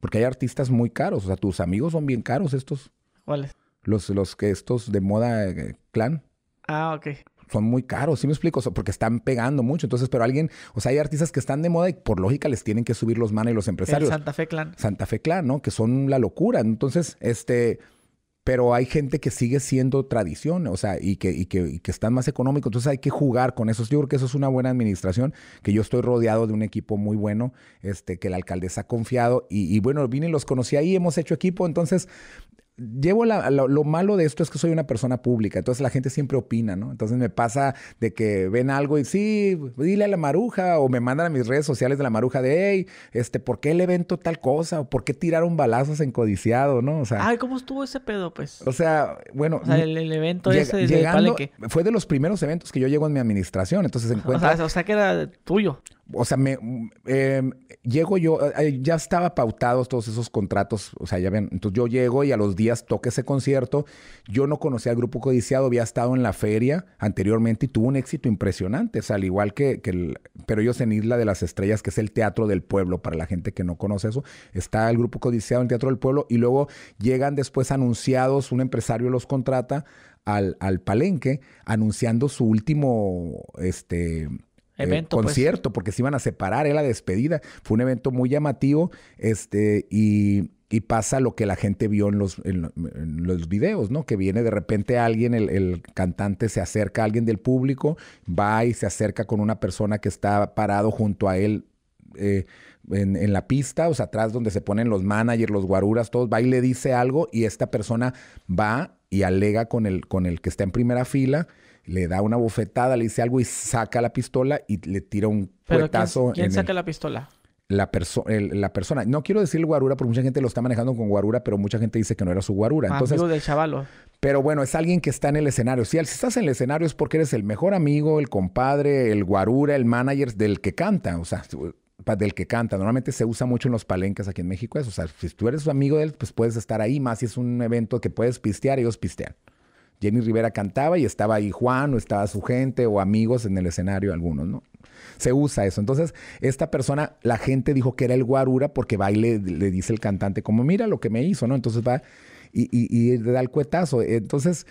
[SPEAKER 1] Porque hay artistas muy caros. O sea, tus amigos son bien caros estos. ¿Cuáles? Los, los que estos de moda eh, clan. Ah, ok. Son muy caros, ¿sí me explico? porque están pegando mucho. Entonces, pero alguien, o sea, hay artistas que están de moda y por lógica les tienen que subir los manos y los empresarios. Santa Fe Clan. Santa Fe Clan, ¿no? Que son la locura. Entonces, este, pero hay gente que sigue siendo tradición, o sea, y que, y que, que están más económicos. Entonces hay que jugar con eso. Yo creo que eso es una buena administración, que yo estoy rodeado de un equipo muy bueno, este, que la alcaldesa ha confiado. Y, y bueno, vine y los conocí ahí, hemos hecho equipo. Entonces, llevo la, lo, malo de esto es que soy una persona pública, entonces la gente siempre opina, ¿no? Entonces me pasa de que ven algo y sí, dile a la maruja o me mandan a mis redes sociales de la maruja de, hey, este, ¿por qué el evento tal cosa? ¿O por qué tiraron balazos en codiciado, no? O sea, ay,
[SPEAKER 2] ¿cómo estuvo ese pedo, pues?
[SPEAKER 1] O sea, bueno, o sea, el,
[SPEAKER 2] evento ese llegando,
[SPEAKER 1] fue de los primeros eventos que yo llego en mi administración, entonces se encuentra... o, sea, o sea, que era tuyo o sea, me em, llego yo, eh, ya estaba pautados todos esos contratos, o sea, ya ven, entonces yo llego y a los días toque ese concierto, yo no conocía al grupo codiciado, había estado en la feria anteriormente y tuvo un éxito impresionante, o sea, al igual que, el, pero ellos en Isla de las Estrellas, que es el Teatro del Pueblo, para la gente que no conoce eso, está el grupo codiciado en Teatro del Pueblo y luego llegan después anunciados, un empresario los contrata al, al palenque anunciando su último, este, eh, pues. concierto, porque se iban a separar, era la despedida. Fue un evento muy llamativo este, y, pasa lo que la gente vio en los, videos, ¿no? Que viene de repente alguien, el, cantante se acerca a alguien del público, va y se acerca con una persona que está parado junto a él. Eh, en, la pista, o sea, atrás donde se ponen los managers, los guaruras, todos, va y le dice algo y esta persona va y alega con el, con el que está en primera fila le da una bofetada, le dice algo y saca la pistola y le tira un puetazo. ¿Quién, saca la pistola? La, persona la, persona. No quiero decir guarura, porque mucha gente lo está manejando con guarura, pero mucha gente dice que no era su guarura. Ah, Entonces, amigo del chavalo. Pero bueno, es alguien que está en el escenario. Si, estás en el escenario es porque eres el mejor amigo, el compadre, el guarura, el manager del que canta. O sea, del que canta. Normalmente se usa mucho en los palenques aquí en México eso. O sea, si tú eres amigo de él, pues puedes estar ahí más si es un evento que puedes pistear, ellos pistean. Jenny Rivera cantaba y estaba ahí Juan o estaba su gente o amigos en el escenario, algunos, ¿no? Se usa eso. Entonces, esta persona, la gente dijo que era el guarura porque va y le, dice el cantante, como mira lo que me hizo, ¿no? Entonces va y, y, y le da el cuetazo. Entonces,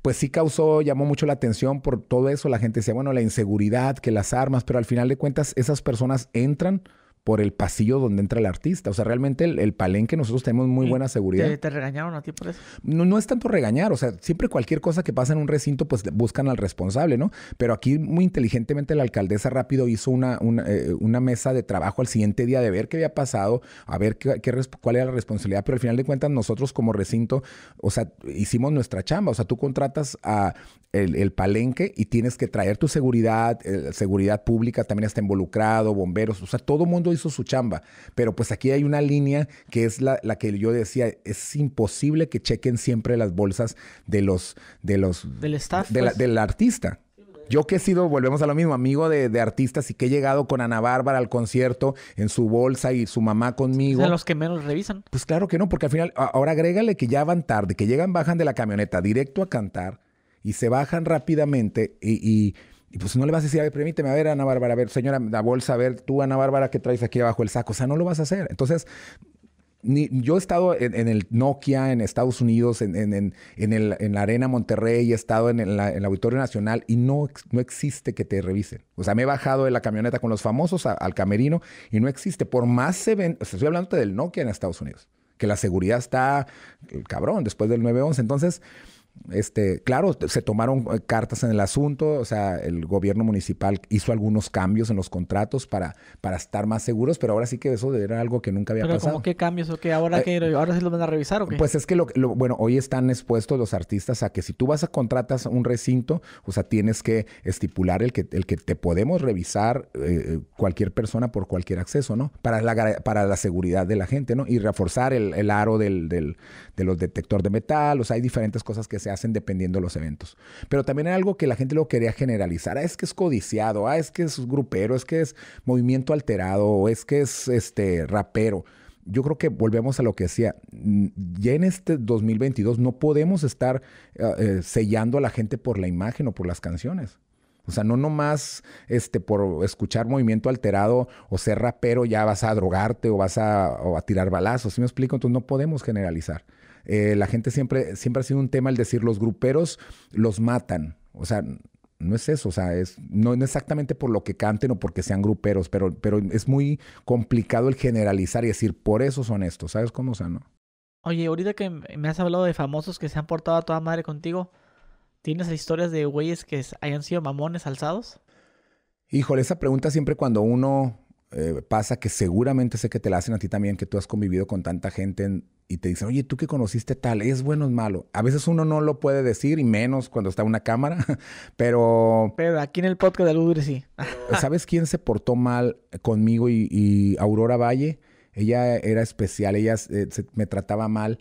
[SPEAKER 1] pues sí causó, llamó mucho la atención por todo eso. La gente decía, bueno, la inseguridad, que las armas, pero al final de cuentas, esas personas entran por el pasillo donde entra el artista. O sea, realmente el, palenque nosotros tenemos muy buena seguridad.
[SPEAKER 2] ¿Te, regañaron a ti por eso?
[SPEAKER 1] No, es tanto regañar. O sea, siempre cualquier cosa que pasa en un recinto, pues buscan al responsable, ¿no? Pero aquí muy inteligentemente la alcaldesa rápido hizo una, una, eh, mesa de trabajo al siguiente día de ver qué había pasado, a ver qué, cuál era la responsabilidad. Pero al final de cuentas nosotros como recinto, o sea, hicimos nuestra chamba. O sea, tú contratas a el, palenque y tienes que traer tu seguridad, seguridad pública también está involucrado, bomberos, o sea, todo mundo hizo su chamba, pero pues aquí hay una línea que es la, que yo decía, es imposible que chequen siempre las bolsas de los... De los
[SPEAKER 2] del staff. Pues.
[SPEAKER 1] del artista. Yo que he sido, volvemos a lo mismo, amigo de, artistas y que he llegado con Ana Bárbara al concierto en su bolsa y su mamá conmigo. ¿Son
[SPEAKER 2] los que menos revisan?
[SPEAKER 1] Pues claro que no, porque al final, ahora agrégale que ya van tarde, que llegan, bajan de la camioneta directo a cantar y se bajan rápidamente y y pues no le vas a decir, a ver, permíteme, a ver, Ana Bárbara, a ver, señora, la bolsa, a ver, tú, Ana Bárbara, ¿qué traes aquí abajo el saco? O sea, no lo vas a hacer. Entonces, ni, yo he estado en, el Nokia, en Estados Unidos, en, en, en la Arena Monterrey, he estado en, el Auditorio Nacional y no, no existe que te revisen. O sea, me he bajado de la camioneta con los famosos al camerino y no existe. Por más se ven, o sea, estoy hablando del Nokia en Estados Unidos, que la seguridad está eh, cabrón después del 911. Entonces, este, claro, se tomaron eh, cartas en el asunto, o sea, el gobierno municipal hizo algunos cambios en los contratos para, para estar más seguros, pero ahora sí que eso era algo que nunca había pero pasado. ¿Cómo
[SPEAKER 2] qué cambios o qué? ¿Ahora, eh, ¿Ahora sí lo van a revisar o qué? Pues
[SPEAKER 1] es que, lo, bueno, hoy están expuestos los artistas a que si tú vas a contratas un recinto, o sea, tienes que estipular el que, el que te podemos revisar eh, cualquier persona por cualquier acceso, ¿no? Para la, para la seguridad de la gente, ¿no? Y reforzar el, el aro del, del, de los detector de metal, o sea, hay diferentes cosas que se hacen dependiendo de los eventos. Pero también hay algo que la gente lo quería generalizar. Ah, es que es codiciado, ah, es que es grupero, es que es movimiento alterado, O es que es este rapero. Yo creo que volvemos a lo que decía, mm, ya en este 2022 no podemos estar ah, eh, sellando a la gente por la imagen o por las canciones. O sea, no nomás este, por escuchar movimiento alterado o ser rapero ya vas a drogarte o vas a, tirar balazos. ¿Sí me explico? Entonces no podemos generalizar. Eh, la gente siempre, siempre ha sido un tema el decir los gruperos los matan. O sea, no es eso, o sea, es, no, exactamente por lo que canten o porque sean gruperos, pero, pero es muy complicado el generalizar y decir, por eso son estos, ¿sabes cómo? O sea, ¿no?
[SPEAKER 2] Oye, ahorita que me has hablado de famosos que se han portado a toda madre contigo, ¿tienes historias de güeyes que hayan sido mamones alzados?
[SPEAKER 1] Híjole, esa pregunta siempre cuando uno eh, pasa que seguramente sé que te la hacen a ti también, que tú has convivido con tanta gente y te dicen, oye, tú que conociste tal, ¿es bueno o es malo? A veces uno no lo puede decir y menos cuando está una cámara, pero... Pero aquí en el podcast de Ludre sí. ¿Sabes quién se portó mal conmigo y, Aurora Valle? Ella era especial, ella eh, me trataba mal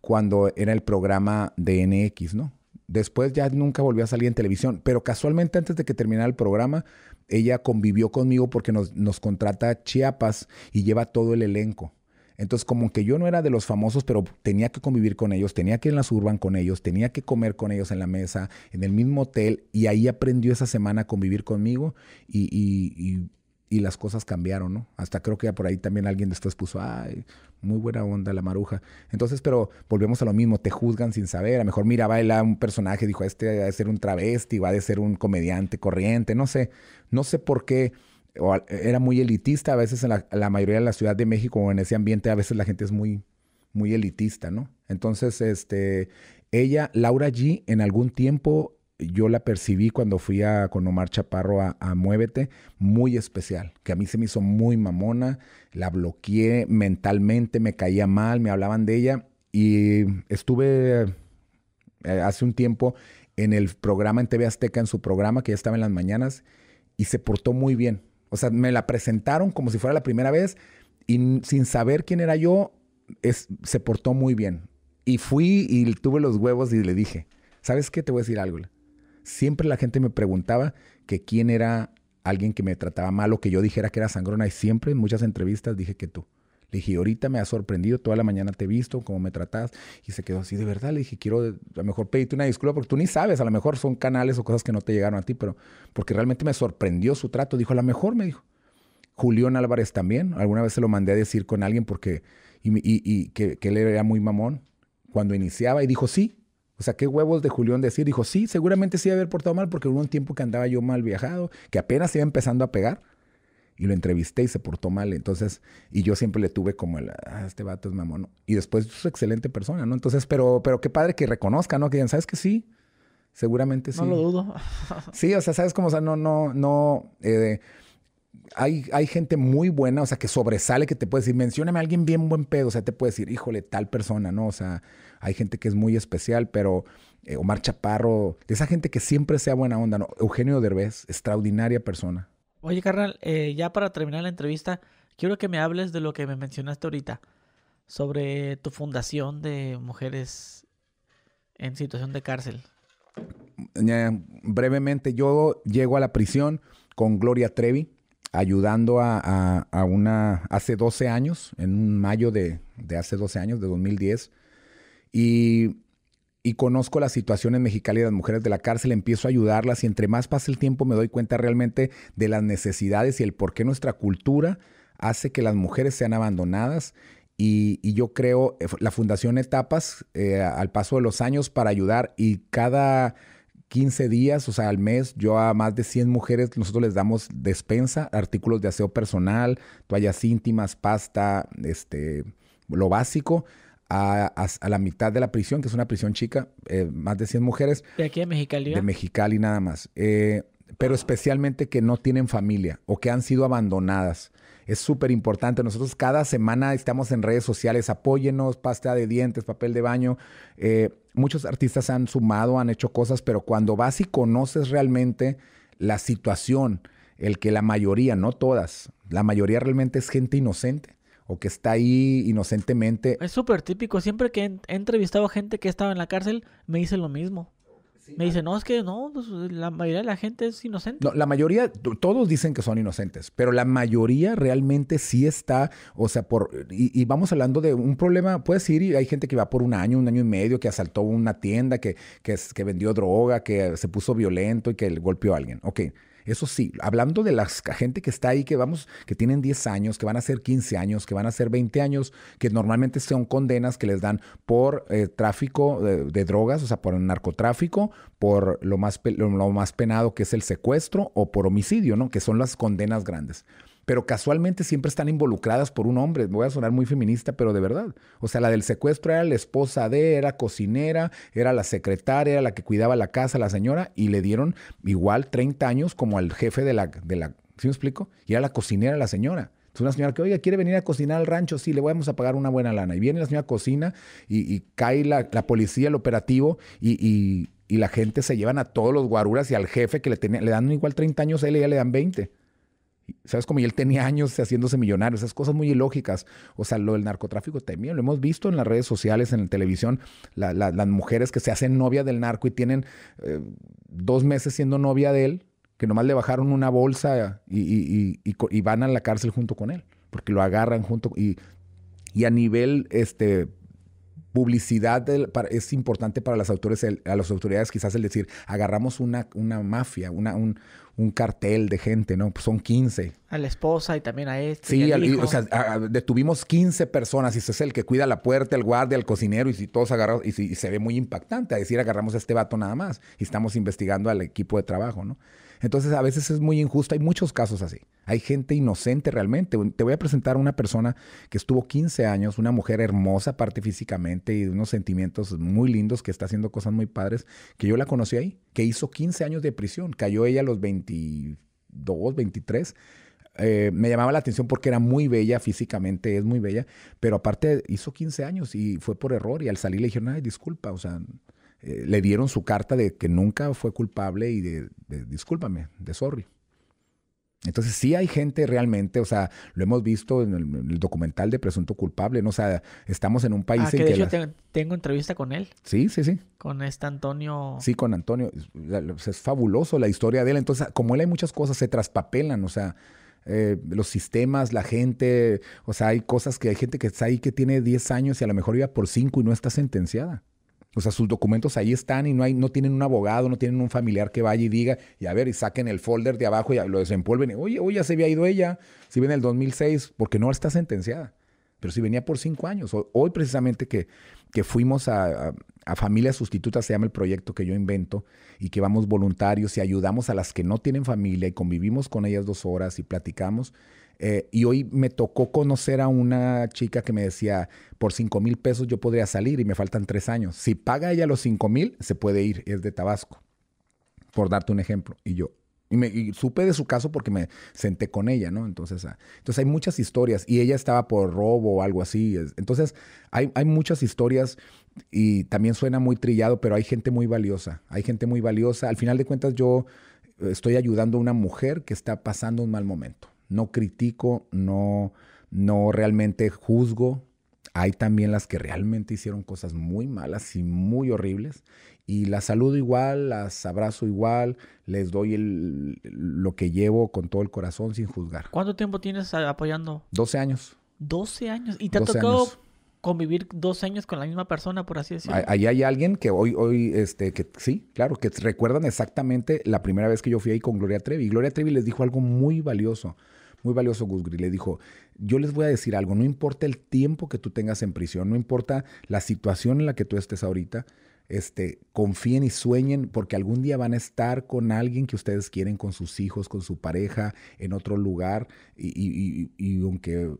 [SPEAKER 1] cuando era el programa de NX, ¿no? Después ya nunca volvió a salir en televisión, pero casualmente antes de que terminara el programa ella convivió conmigo porque nos, contrata Chiapas y lleva todo el elenco. Entonces, como que yo no era de los famosos, pero tenía que convivir con ellos, tenía que ir en la suburban con ellos, tenía que comer con ellos en la mesa, en el mismo hotel, y ahí aprendió esa semana a convivir conmigo y, y, y y las cosas cambiaron, ¿no? Hasta creo que por ahí también alguien después puso, ay, muy buena onda la maruja. Entonces, pero volvemos a lo mismo, te juzgan sin saber. A lo mejor, mira, baila un personaje, dijo, este va a ser un travesti, va a ser un comediante corriente, no sé. No sé por qué. era muy elitista a veces en la, la, mayoría de la Ciudad de México o en ese ambiente a veces la gente es muy, muy elitista, ¿no? Entonces, este, ella, Laura G, en algún tiempo yo la percibí cuando fui a, con Omar Chaparro a, Muévete, muy especial, que a mí se me hizo muy mamona, la bloqueé mentalmente, me caía mal, me hablaban de ella y estuve eh, hace un tiempo en el programa en TV Azteca, en su programa que ya estaba en las mañanas y se portó muy bien. O sea, me la presentaron como si fuera la primera vez y sin saber quién era yo, se portó muy bien. Y fui y tuve los huevos y le dije, ¿sabes qué? Te voy a decir algo. Siempre la gente me preguntaba que quién era alguien que me trataba mal o que yo dijera que era sangrona y siempre en muchas entrevistas dije que tú. Le dije, ahorita me has sorprendido, toda la mañana te he visto, cómo me tratas. Y se quedó así, de verdad. Le dije, quiero a lo mejor pedirte una disculpa porque tú ni sabes, a lo mejor son canales o cosas que no te llegaron a ti, pero porque realmente me sorprendió su trato. Dijo, a lo mejor me dijo. Julión Álvarez también, alguna vez se lo mandé a decir con alguien porque, y, que él era muy mamón cuando iniciaba y dijo, sí, o sea, qué huevos de Julián decir, dijo, sí, seguramente sí haber portado mal porque hubo un tiempo que andaba yo mal viajado, que apenas iba empezando a pegar. Y lo entrevisté y se portó mal. Entonces, y yo siempre le tuve como el, ah, este vato es mamón. Y después es pues, una excelente persona, ¿no? Entonces, pero, pero qué padre que reconozca, ¿no? Que digan, ¿sabes que sí? Seguramente sí. No lo dudo. sí, o sea, ¿sabes cómo? O sea, no, no, no. Eh, hay, hay, gente muy buena, o sea, que sobresale, que te puede decir, mencióname a alguien bien buen pedo, o sea, te puede decir, híjole, tal persona, ¿no? O sea, hay gente que es muy especial, pero eh, Omar Chaparro, esa gente que siempre sea buena onda, Eugenio Derbez, extraordinaria persona.
[SPEAKER 2] Oye, carnal, eh, ya para terminar la entrevista, quiero que me hables de lo que me mencionaste ahorita, sobre tu fundación de mujeres en situación de cárcel.
[SPEAKER 1] brevemente, yo llego a la prisión con Gloria Trevi, ayudando a, una, hace 12 años, en un mayo de, de hace 12 años, de 2010, y, conozco las situaciones en de las mujeres de la cárcel, empiezo a ayudarlas y entre más pasa el tiempo me doy cuenta realmente de las necesidades y el por qué nuestra cultura hace que las mujeres sean abandonadas y, yo creo eh, la Fundación Etapas eh, al paso de los años para ayudar y cada 15 días, o sea, al mes, yo a más de 100 mujeres, nosotros les damos despensa, artículos de aseo personal, toallas íntimas, pasta, este, lo básico a, a, la mitad de la prisión, que es una prisión chica, eh, más de 100 mujeres. ¿De aquí de Mexicali? De Mexicali nada más. Eh, pero especialmente que no tienen familia o que han sido abandonadas. Es súper importante. Nosotros cada semana estamos en redes sociales. Apóyenos, pasta de dientes, papel de baño. Eh, muchos artistas han sumado, han hecho cosas, pero cuando vas y conoces realmente la situación, el que la mayoría, no todas, la mayoría realmente es gente inocente o que está ahí inocentemente. Es
[SPEAKER 2] súper típico. Siempre que he entrevistado a gente que estaba en la cárcel, me dice lo mismo. me dice, no, es que no, pues, la mayoría de la gente es inocente.
[SPEAKER 1] la mayoría, todos dicen que son inocentes, pero la mayoría realmente sí está, o sea, por, y, vamos hablando de un problema, puedes ir y hay gente que va por un año, un año y medio, que asaltó una tienda, que, que, que vendió droga, que se puso violento y que golpeó a alguien. Ok, eso sí, hablando de la gente que está ahí, que vamos, que tienen 10 años, que van a ser 15 años, que van a ser 20 años, que normalmente son condenas que les dan por eh, tráfico de, drogas, o sea, por narcotráfico, por lo más, lo más penado que es el secuestro o por homicidio, ¿no? Que son las condenas grandes pero casualmente siempre están involucradas por un hombre. Voy a sonar muy feminista, pero de verdad. O sea, la del secuestro era la esposa de, era cocinera, era la secretaria, era la que cuidaba la casa, la señora, y le dieron igual 30 años como al jefe de la... De la ¿Sí me explico? Y era la cocinera la señora. Es una señora que, oiga, quiere venir a cocinar al rancho, sí, le vamos a pagar una buena lana. Y viene la señora cocina y, cae la, policía, el operativo y, y, la gente se llevan a todos los guaruras y al jefe que le, tenía, le dan igual 30 años, a él y ya le dan 20. ¿Sabes cómo? Y él tenía años haciéndose millonario, esas cosas muy ilógicas. O sea, lo del narcotráfico también lo hemos visto en las redes sociales, en la televisión, las mujeres que se hacen novia del narco y tienen eh, dos meses siendo novia de él, que nomás le bajaron una bolsa y, van a la cárcel junto con él, porque lo agarran junto y, a nivel este, publicidad es importante para las autores, a las autoridades quizás el decir, agarramos una, una mafia, una, un, un cartel de gente, ¿no? Pues son 15. A
[SPEAKER 2] la esposa y también a este. Sí, o
[SPEAKER 1] sea, detuvimos 15 personas y ese es el que cuida la puerta, el guardia, el cocinero y si todos agarrados, y, y se ve muy impactante, a decir, agarramos a este vato nada más y estamos investigando al equipo de trabajo, ¿no? Entonces a veces es muy injusto, hay muchos casos así. Hay gente inocente realmente. Te voy a presentar a una persona que estuvo 15 años, una mujer hermosa aparte físicamente y de unos sentimientos muy lindos, que está haciendo cosas muy padres, que yo la conocí ahí, que hizo 15 años de prisión. Cayó ella a los 22, 23. Eh, me llamaba la atención porque era muy bella físicamente, es muy bella, pero aparte hizo 15 años y fue por error y al salir le dijeron, ay, disculpa, o sea, eh, le dieron su carta de que nunca fue culpable y de, discúlpame, de sorry. Entonces sí hay gente realmente, o sea, lo hemos visto en el, documental de Presunto Culpable, ¿no? O sea, estamos en un país ah, que de Hecho,
[SPEAKER 2] tengo entrevista con él. Sí, sí, sí. Con este Antonio... Sí,
[SPEAKER 1] con Antonio. Es, fabuloso la historia de él. Entonces, como él hay muchas cosas, se traspapelan, o sea... Eh, los sistemas, la gente, o sea, hay cosas que hay gente que está ahí que tiene 10 años y a lo mejor iba por 5 y no está sentenciada. O sea, sus documentos ahí están y no, hay, no tienen un abogado, no tienen un familiar que vaya y diga, y a ver, y saquen el folder de abajo y lo desempolven. oye, hoy ya se había ido ella, si viene el 2006, porque no está sentenciada. Pero si venía por cinco años. Hoy precisamente que, que fuimos a, a, a familias sustitutas, se llama el proyecto que yo invento, y que vamos voluntarios y ayudamos a las que no tienen familia y convivimos con ellas dos horas y platicamos eh, y hoy me tocó conocer a una chica que me decía, por 5 mil pesos yo podría salir y me faltan tres años. Si paga ella los 5 mil, se puede ir, es de Tabasco, por darte un ejemplo. Y yo, y, me, supe de su caso porque me senté con ella, ¿no? Entonces, ah, entonces hay muchas historias y ella estaba por robo o algo así. Entonces hay, hay muchas historias y también suena muy trillado, pero hay gente muy valiosa, hay gente muy valiosa. Al final de cuentas yo eh, estoy ayudando a una mujer que está pasando un mal momento no critico, no, no realmente juzgo. Hay también las que realmente hicieron cosas muy malas y muy horribles. Y las saludo igual, las abrazo igual, les doy lo que llevo con todo el corazón sin juzgar.
[SPEAKER 2] ¿Cuánto tiempo tienes apoyando?
[SPEAKER 1] 12 años.
[SPEAKER 2] 12 años. ¿Y te ha tocado convivir dos años con la misma persona, por así decirlo.
[SPEAKER 1] Ahí hay alguien que hoy, hoy, este, que sí, claro, que recuerdan exactamente la primera vez que yo fui ahí con Gloria Trevi. Gloria Trevi les dijo algo muy valioso muy valioso Gus le dijo, yo les voy a decir algo, no importa el tiempo que tú tengas en prisión, no importa la situación en la que tú estés ahorita, este, confíen y sueñen porque algún día van a estar con alguien que ustedes quieren, con sus hijos, con su pareja, en otro lugar y, aunque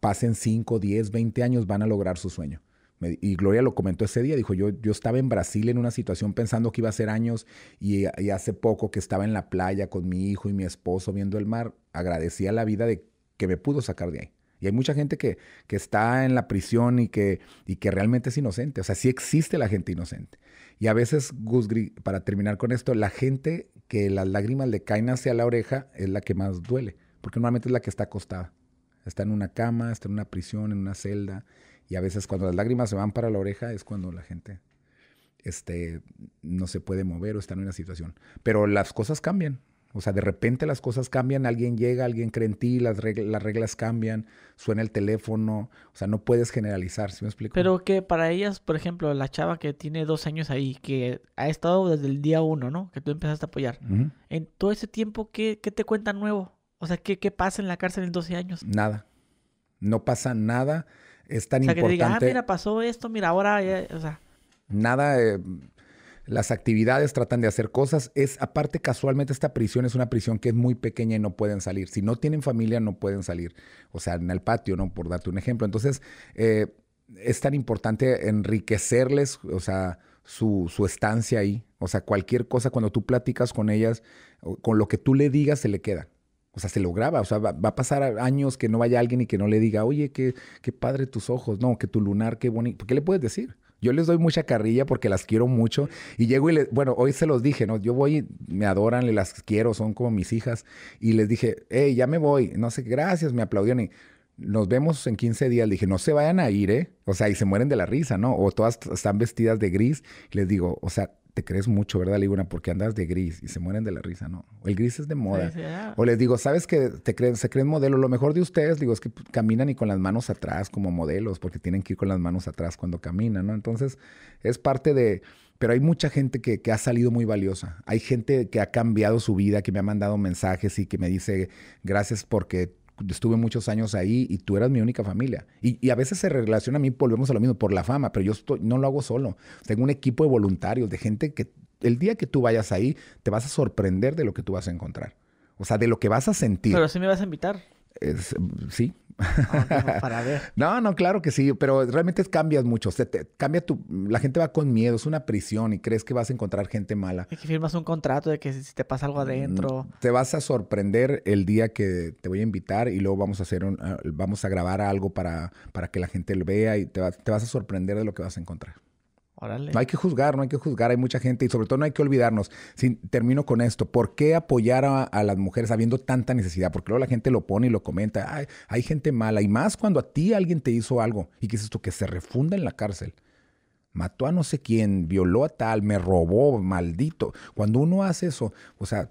[SPEAKER 1] pasen 5, 10, 20 años, van a lograr su sueño. y Gloria lo comentó ese día, dijo, yo, yo estaba en Brasil en una situación pensando que iba a ser años y, hace poco que estaba en la playa con mi hijo y mi esposo viendo el mar, agradecía la vida de que me pudo sacar de ahí. Y hay mucha gente que, está en la prisión y que, y que realmente es inocente. O sea, sí existe la gente inocente. Y a veces, Gris, para terminar con esto, la gente que las lágrimas le caen hacia la oreja es la que más duele, porque normalmente es la que está acostada. Está en una cama, está en una prisión, en una celda. Y a veces cuando las lágrimas se van para la oreja es cuando la gente este, no se puede mover o está en una situación. Pero las cosas cambian. O sea, de repente las cosas cambian, alguien llega, alguien cree en ti, las, reglas cambian, suena el teléfono, o sea, no puedes generalizar, ¿sí me explico?
[SPEAKER 2] Pero que para ellas, por ejemplo, la chava que tiene dos años ahí, que ha estado desde el día uno, ¿no? Que tú empezaste a apoyar. En todo ese tiempo, ¿qué, te cuenta nuevo? O sea, ¿qué, pasa en la cárcel en 12 años?
[SPEAKER 1] Nada. No pasa nada. Es tan importante... o sea, Que diga, ah, mira,
[SPEAKER 2] pasó esto, mira, ahora, o sea.
[SPEAKER 1] Nada, eh, las actividades, tratan de hacer cosas. Es aparte casualmente esta prisión es una prisión que es muy pequeña y no pueden salir. Si no tienen familia no pueden salir, o sea, en el patio, no por darte un ejemplo. Entonces eh, es tan importante enriquecerles, o sea, su, estancia ahí. O sea, cualquier cosa cuando tú platicas con ellas, con lo que tú le digas se le queda. O sea, se lo graba. O sea, va, a pasar años que no vaya alguien y que no le diga, oye, qué, qué padre tus ojos, no, que tu lunar, qué bonito. ¿Qué le puedes decir? Yo les doy mucha carrilla porque las quiero mucho. Y llego y les, bueno, hoy se los dije, ¿no? Yo voy, me adoran, las quiero, son como mis hijas. Y les dije, hey, ya me voy. No sé, gracias, me aplaudieron y nos vemos en 15 días. dije, no se vayan a ir, ¿eh? O sea, y se mueren de la risa, ¿no? O todas están vestidas de gris. Les digo, o sea, te crees mucho, ¿verdad, Liguna? Porque andas de gris y se mueren de la risa, ¿no? El gris es de moda. Ah. O les digo, ¿sabes que te creen, se creen modelos? Lo mejor de ustedes, digo, es que pues, caminan y con las manos atrás como modelos, porque tienen que ir con las manos atrás cuando caminan, ¿no? Entonces, es parte de... Pero hay mucha gente que, que ha salido muy valiosa. Hay gente que ha cambiado su vida, que me ha mandado mensajes y que me dice, gracias porque estuve muchos años ahí y tú eras mi única familia. Y, y, a veces se relaciona a mí, volvemos a lo mismo, por la fama, pero yo no lo hago solo. Tengo un equipo de voluntarios, de gente que el día que tú vayas ahí, te vas a sorprender de lo que tú vas a encontrar. O sea, de lo que vas a sentir.
[SPEAKER 2] Pero si me vas a invitar.
[SPEAKER 1] sí, Ah, pues, para no, no, claro que sí, pero realmente cambias mucho. Se te, cambia tu, la gente va con miedo, es una prisión y crees que vas a encontrar gente mala. Y que
[SPEAKER 2] firmas un contrato de que si te pasa algo mm, adentro.
[SPEAKER 1] Te vas a sorprender el día que te voy a invitar y luego vamos a hacer un, ah, vamos a grabar algo para, para que la gente lo vea y te, te vas a sorprender de lo que vas a encontrar. No hay que juzgar, no hay que juzgar. Hay mucha gente y sobre todo no hay que olvidarnos. termino con esto. ¿Por qué apoyar a, las mujeres habiendo tanta necesidad? Porque luego la gente lo pone y lo comenta. hay gente mala. Y más cuando a ti alguien te hizo algo y que es esto que se refunda en la cárcel. Mató a no sé quién, violó a tal, me robó, maldito. Cuando uno hace eso, o sea,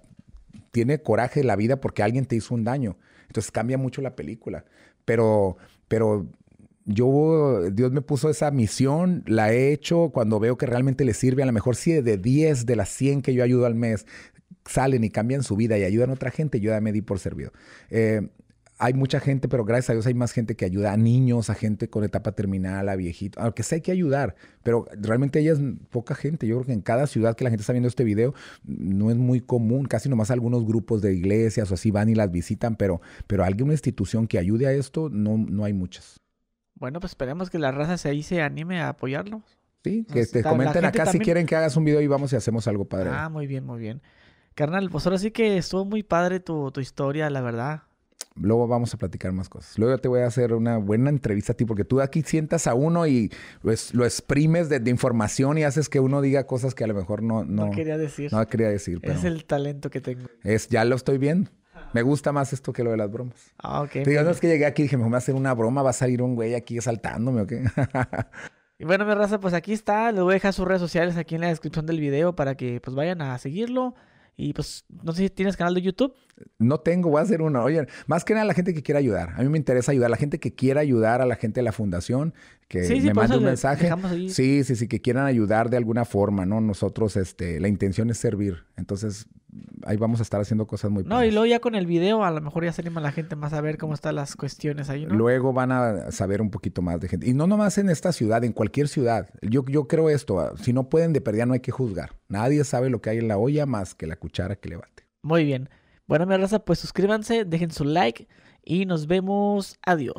[SPEAKER 1] tiene coraje de la vida porque alguien te hizo un daño. Entonces cambia mucho la película. Pero, pero yo, Dios me puso esa misión, la he hecho cuando veo que realmente le sirve, a lo mejor si de 10 de las 100 que yo ayudo al mes salen y cambian su vida y ayudan a otra gente, yo ya me di por servido. Eh, hay mucha gente, pero gracias a Dios hay más gente que ayuda a niños, a gente con etapa terminal, a viejitos, aunque sé que ayudar, pero realmente hay poca gente. Yo creo que en cada ciudad que la gente está viendo este video no es muy común, casi nomás algunos grupos de iglesias o así van y las visitan, pero, pero alguien, una institución que ayude a esto, no, no hay muchas.
[SPEAKER 2] Bueno, pues esperemos que la raza se ahí se anime a apoyarlo. Sí,
[SPEAKER 1] que te comenten acá si quieren que hagas un video y vamos y hacemos algo padre. Ah,
[SPEAKER 2] muy bien, muy bien. Carnal, pues ahora sí que estuvo muy padre tu, tu historia, la verdad.
[SPEAKER 1] Luego vamos a platicar más cosas. Luego te voy a hacer una buena entrevista a ti, porque tú aquí sientas a uno y lo, pues, lo exprimes de, información y haces que uno diga cosas que a lo mejor no... No, quería decir. No quería decir, Es el talento que tengo. Es, ya lo estoy viendo. Me gusta más esto que lo de las bromas. Ah, ok. Te digo, no es que llegué aquí y dije, me voy a hacer una broma, va a salir un güey aquí saltándome o qué.
[SPEAKER 2] Y bueno, mi raza, pues aquí está. Les voy a dejar sus redes sociales aquí en la descripción del video para que pues vayan a
[SPEAKER 1] seguirlo. Y pues, no sé si tienes canal de YouTube. No tengo, voy a hacer uno. Oye, más que nada la gente que quiera ayudar. A mí me interesa ayudar. La gente que quiera ayudar a la gente de la fundación, que me pues, mande un mensaje. Sí, sí, sí, que quieran ayudar de alguna forma, ¿no? Nosotros, este, la intención es servir. Entonces, ahí vamos a estar haciendo cosas muy...
[SPEAKER 2] No, y luego ya con el video a lo mejor ya se anima la gente más a ver cómo están las cuestiones ahí,
[SPEAKER 1] Luego van a saber un poquito más de gente. Y no nomás en esta ciudad, en cualquier ciudad. Yo, yo creo esto, ah, si no pueden de perdida no hay que juzgar. Nadie sabe lo que hay en la olla más que la cuchara que le bate.
[SPEAKER 2] Muy bien. Bueno, mi raza, pues suscríbanse, dejen su like y nos vemos. Adiós.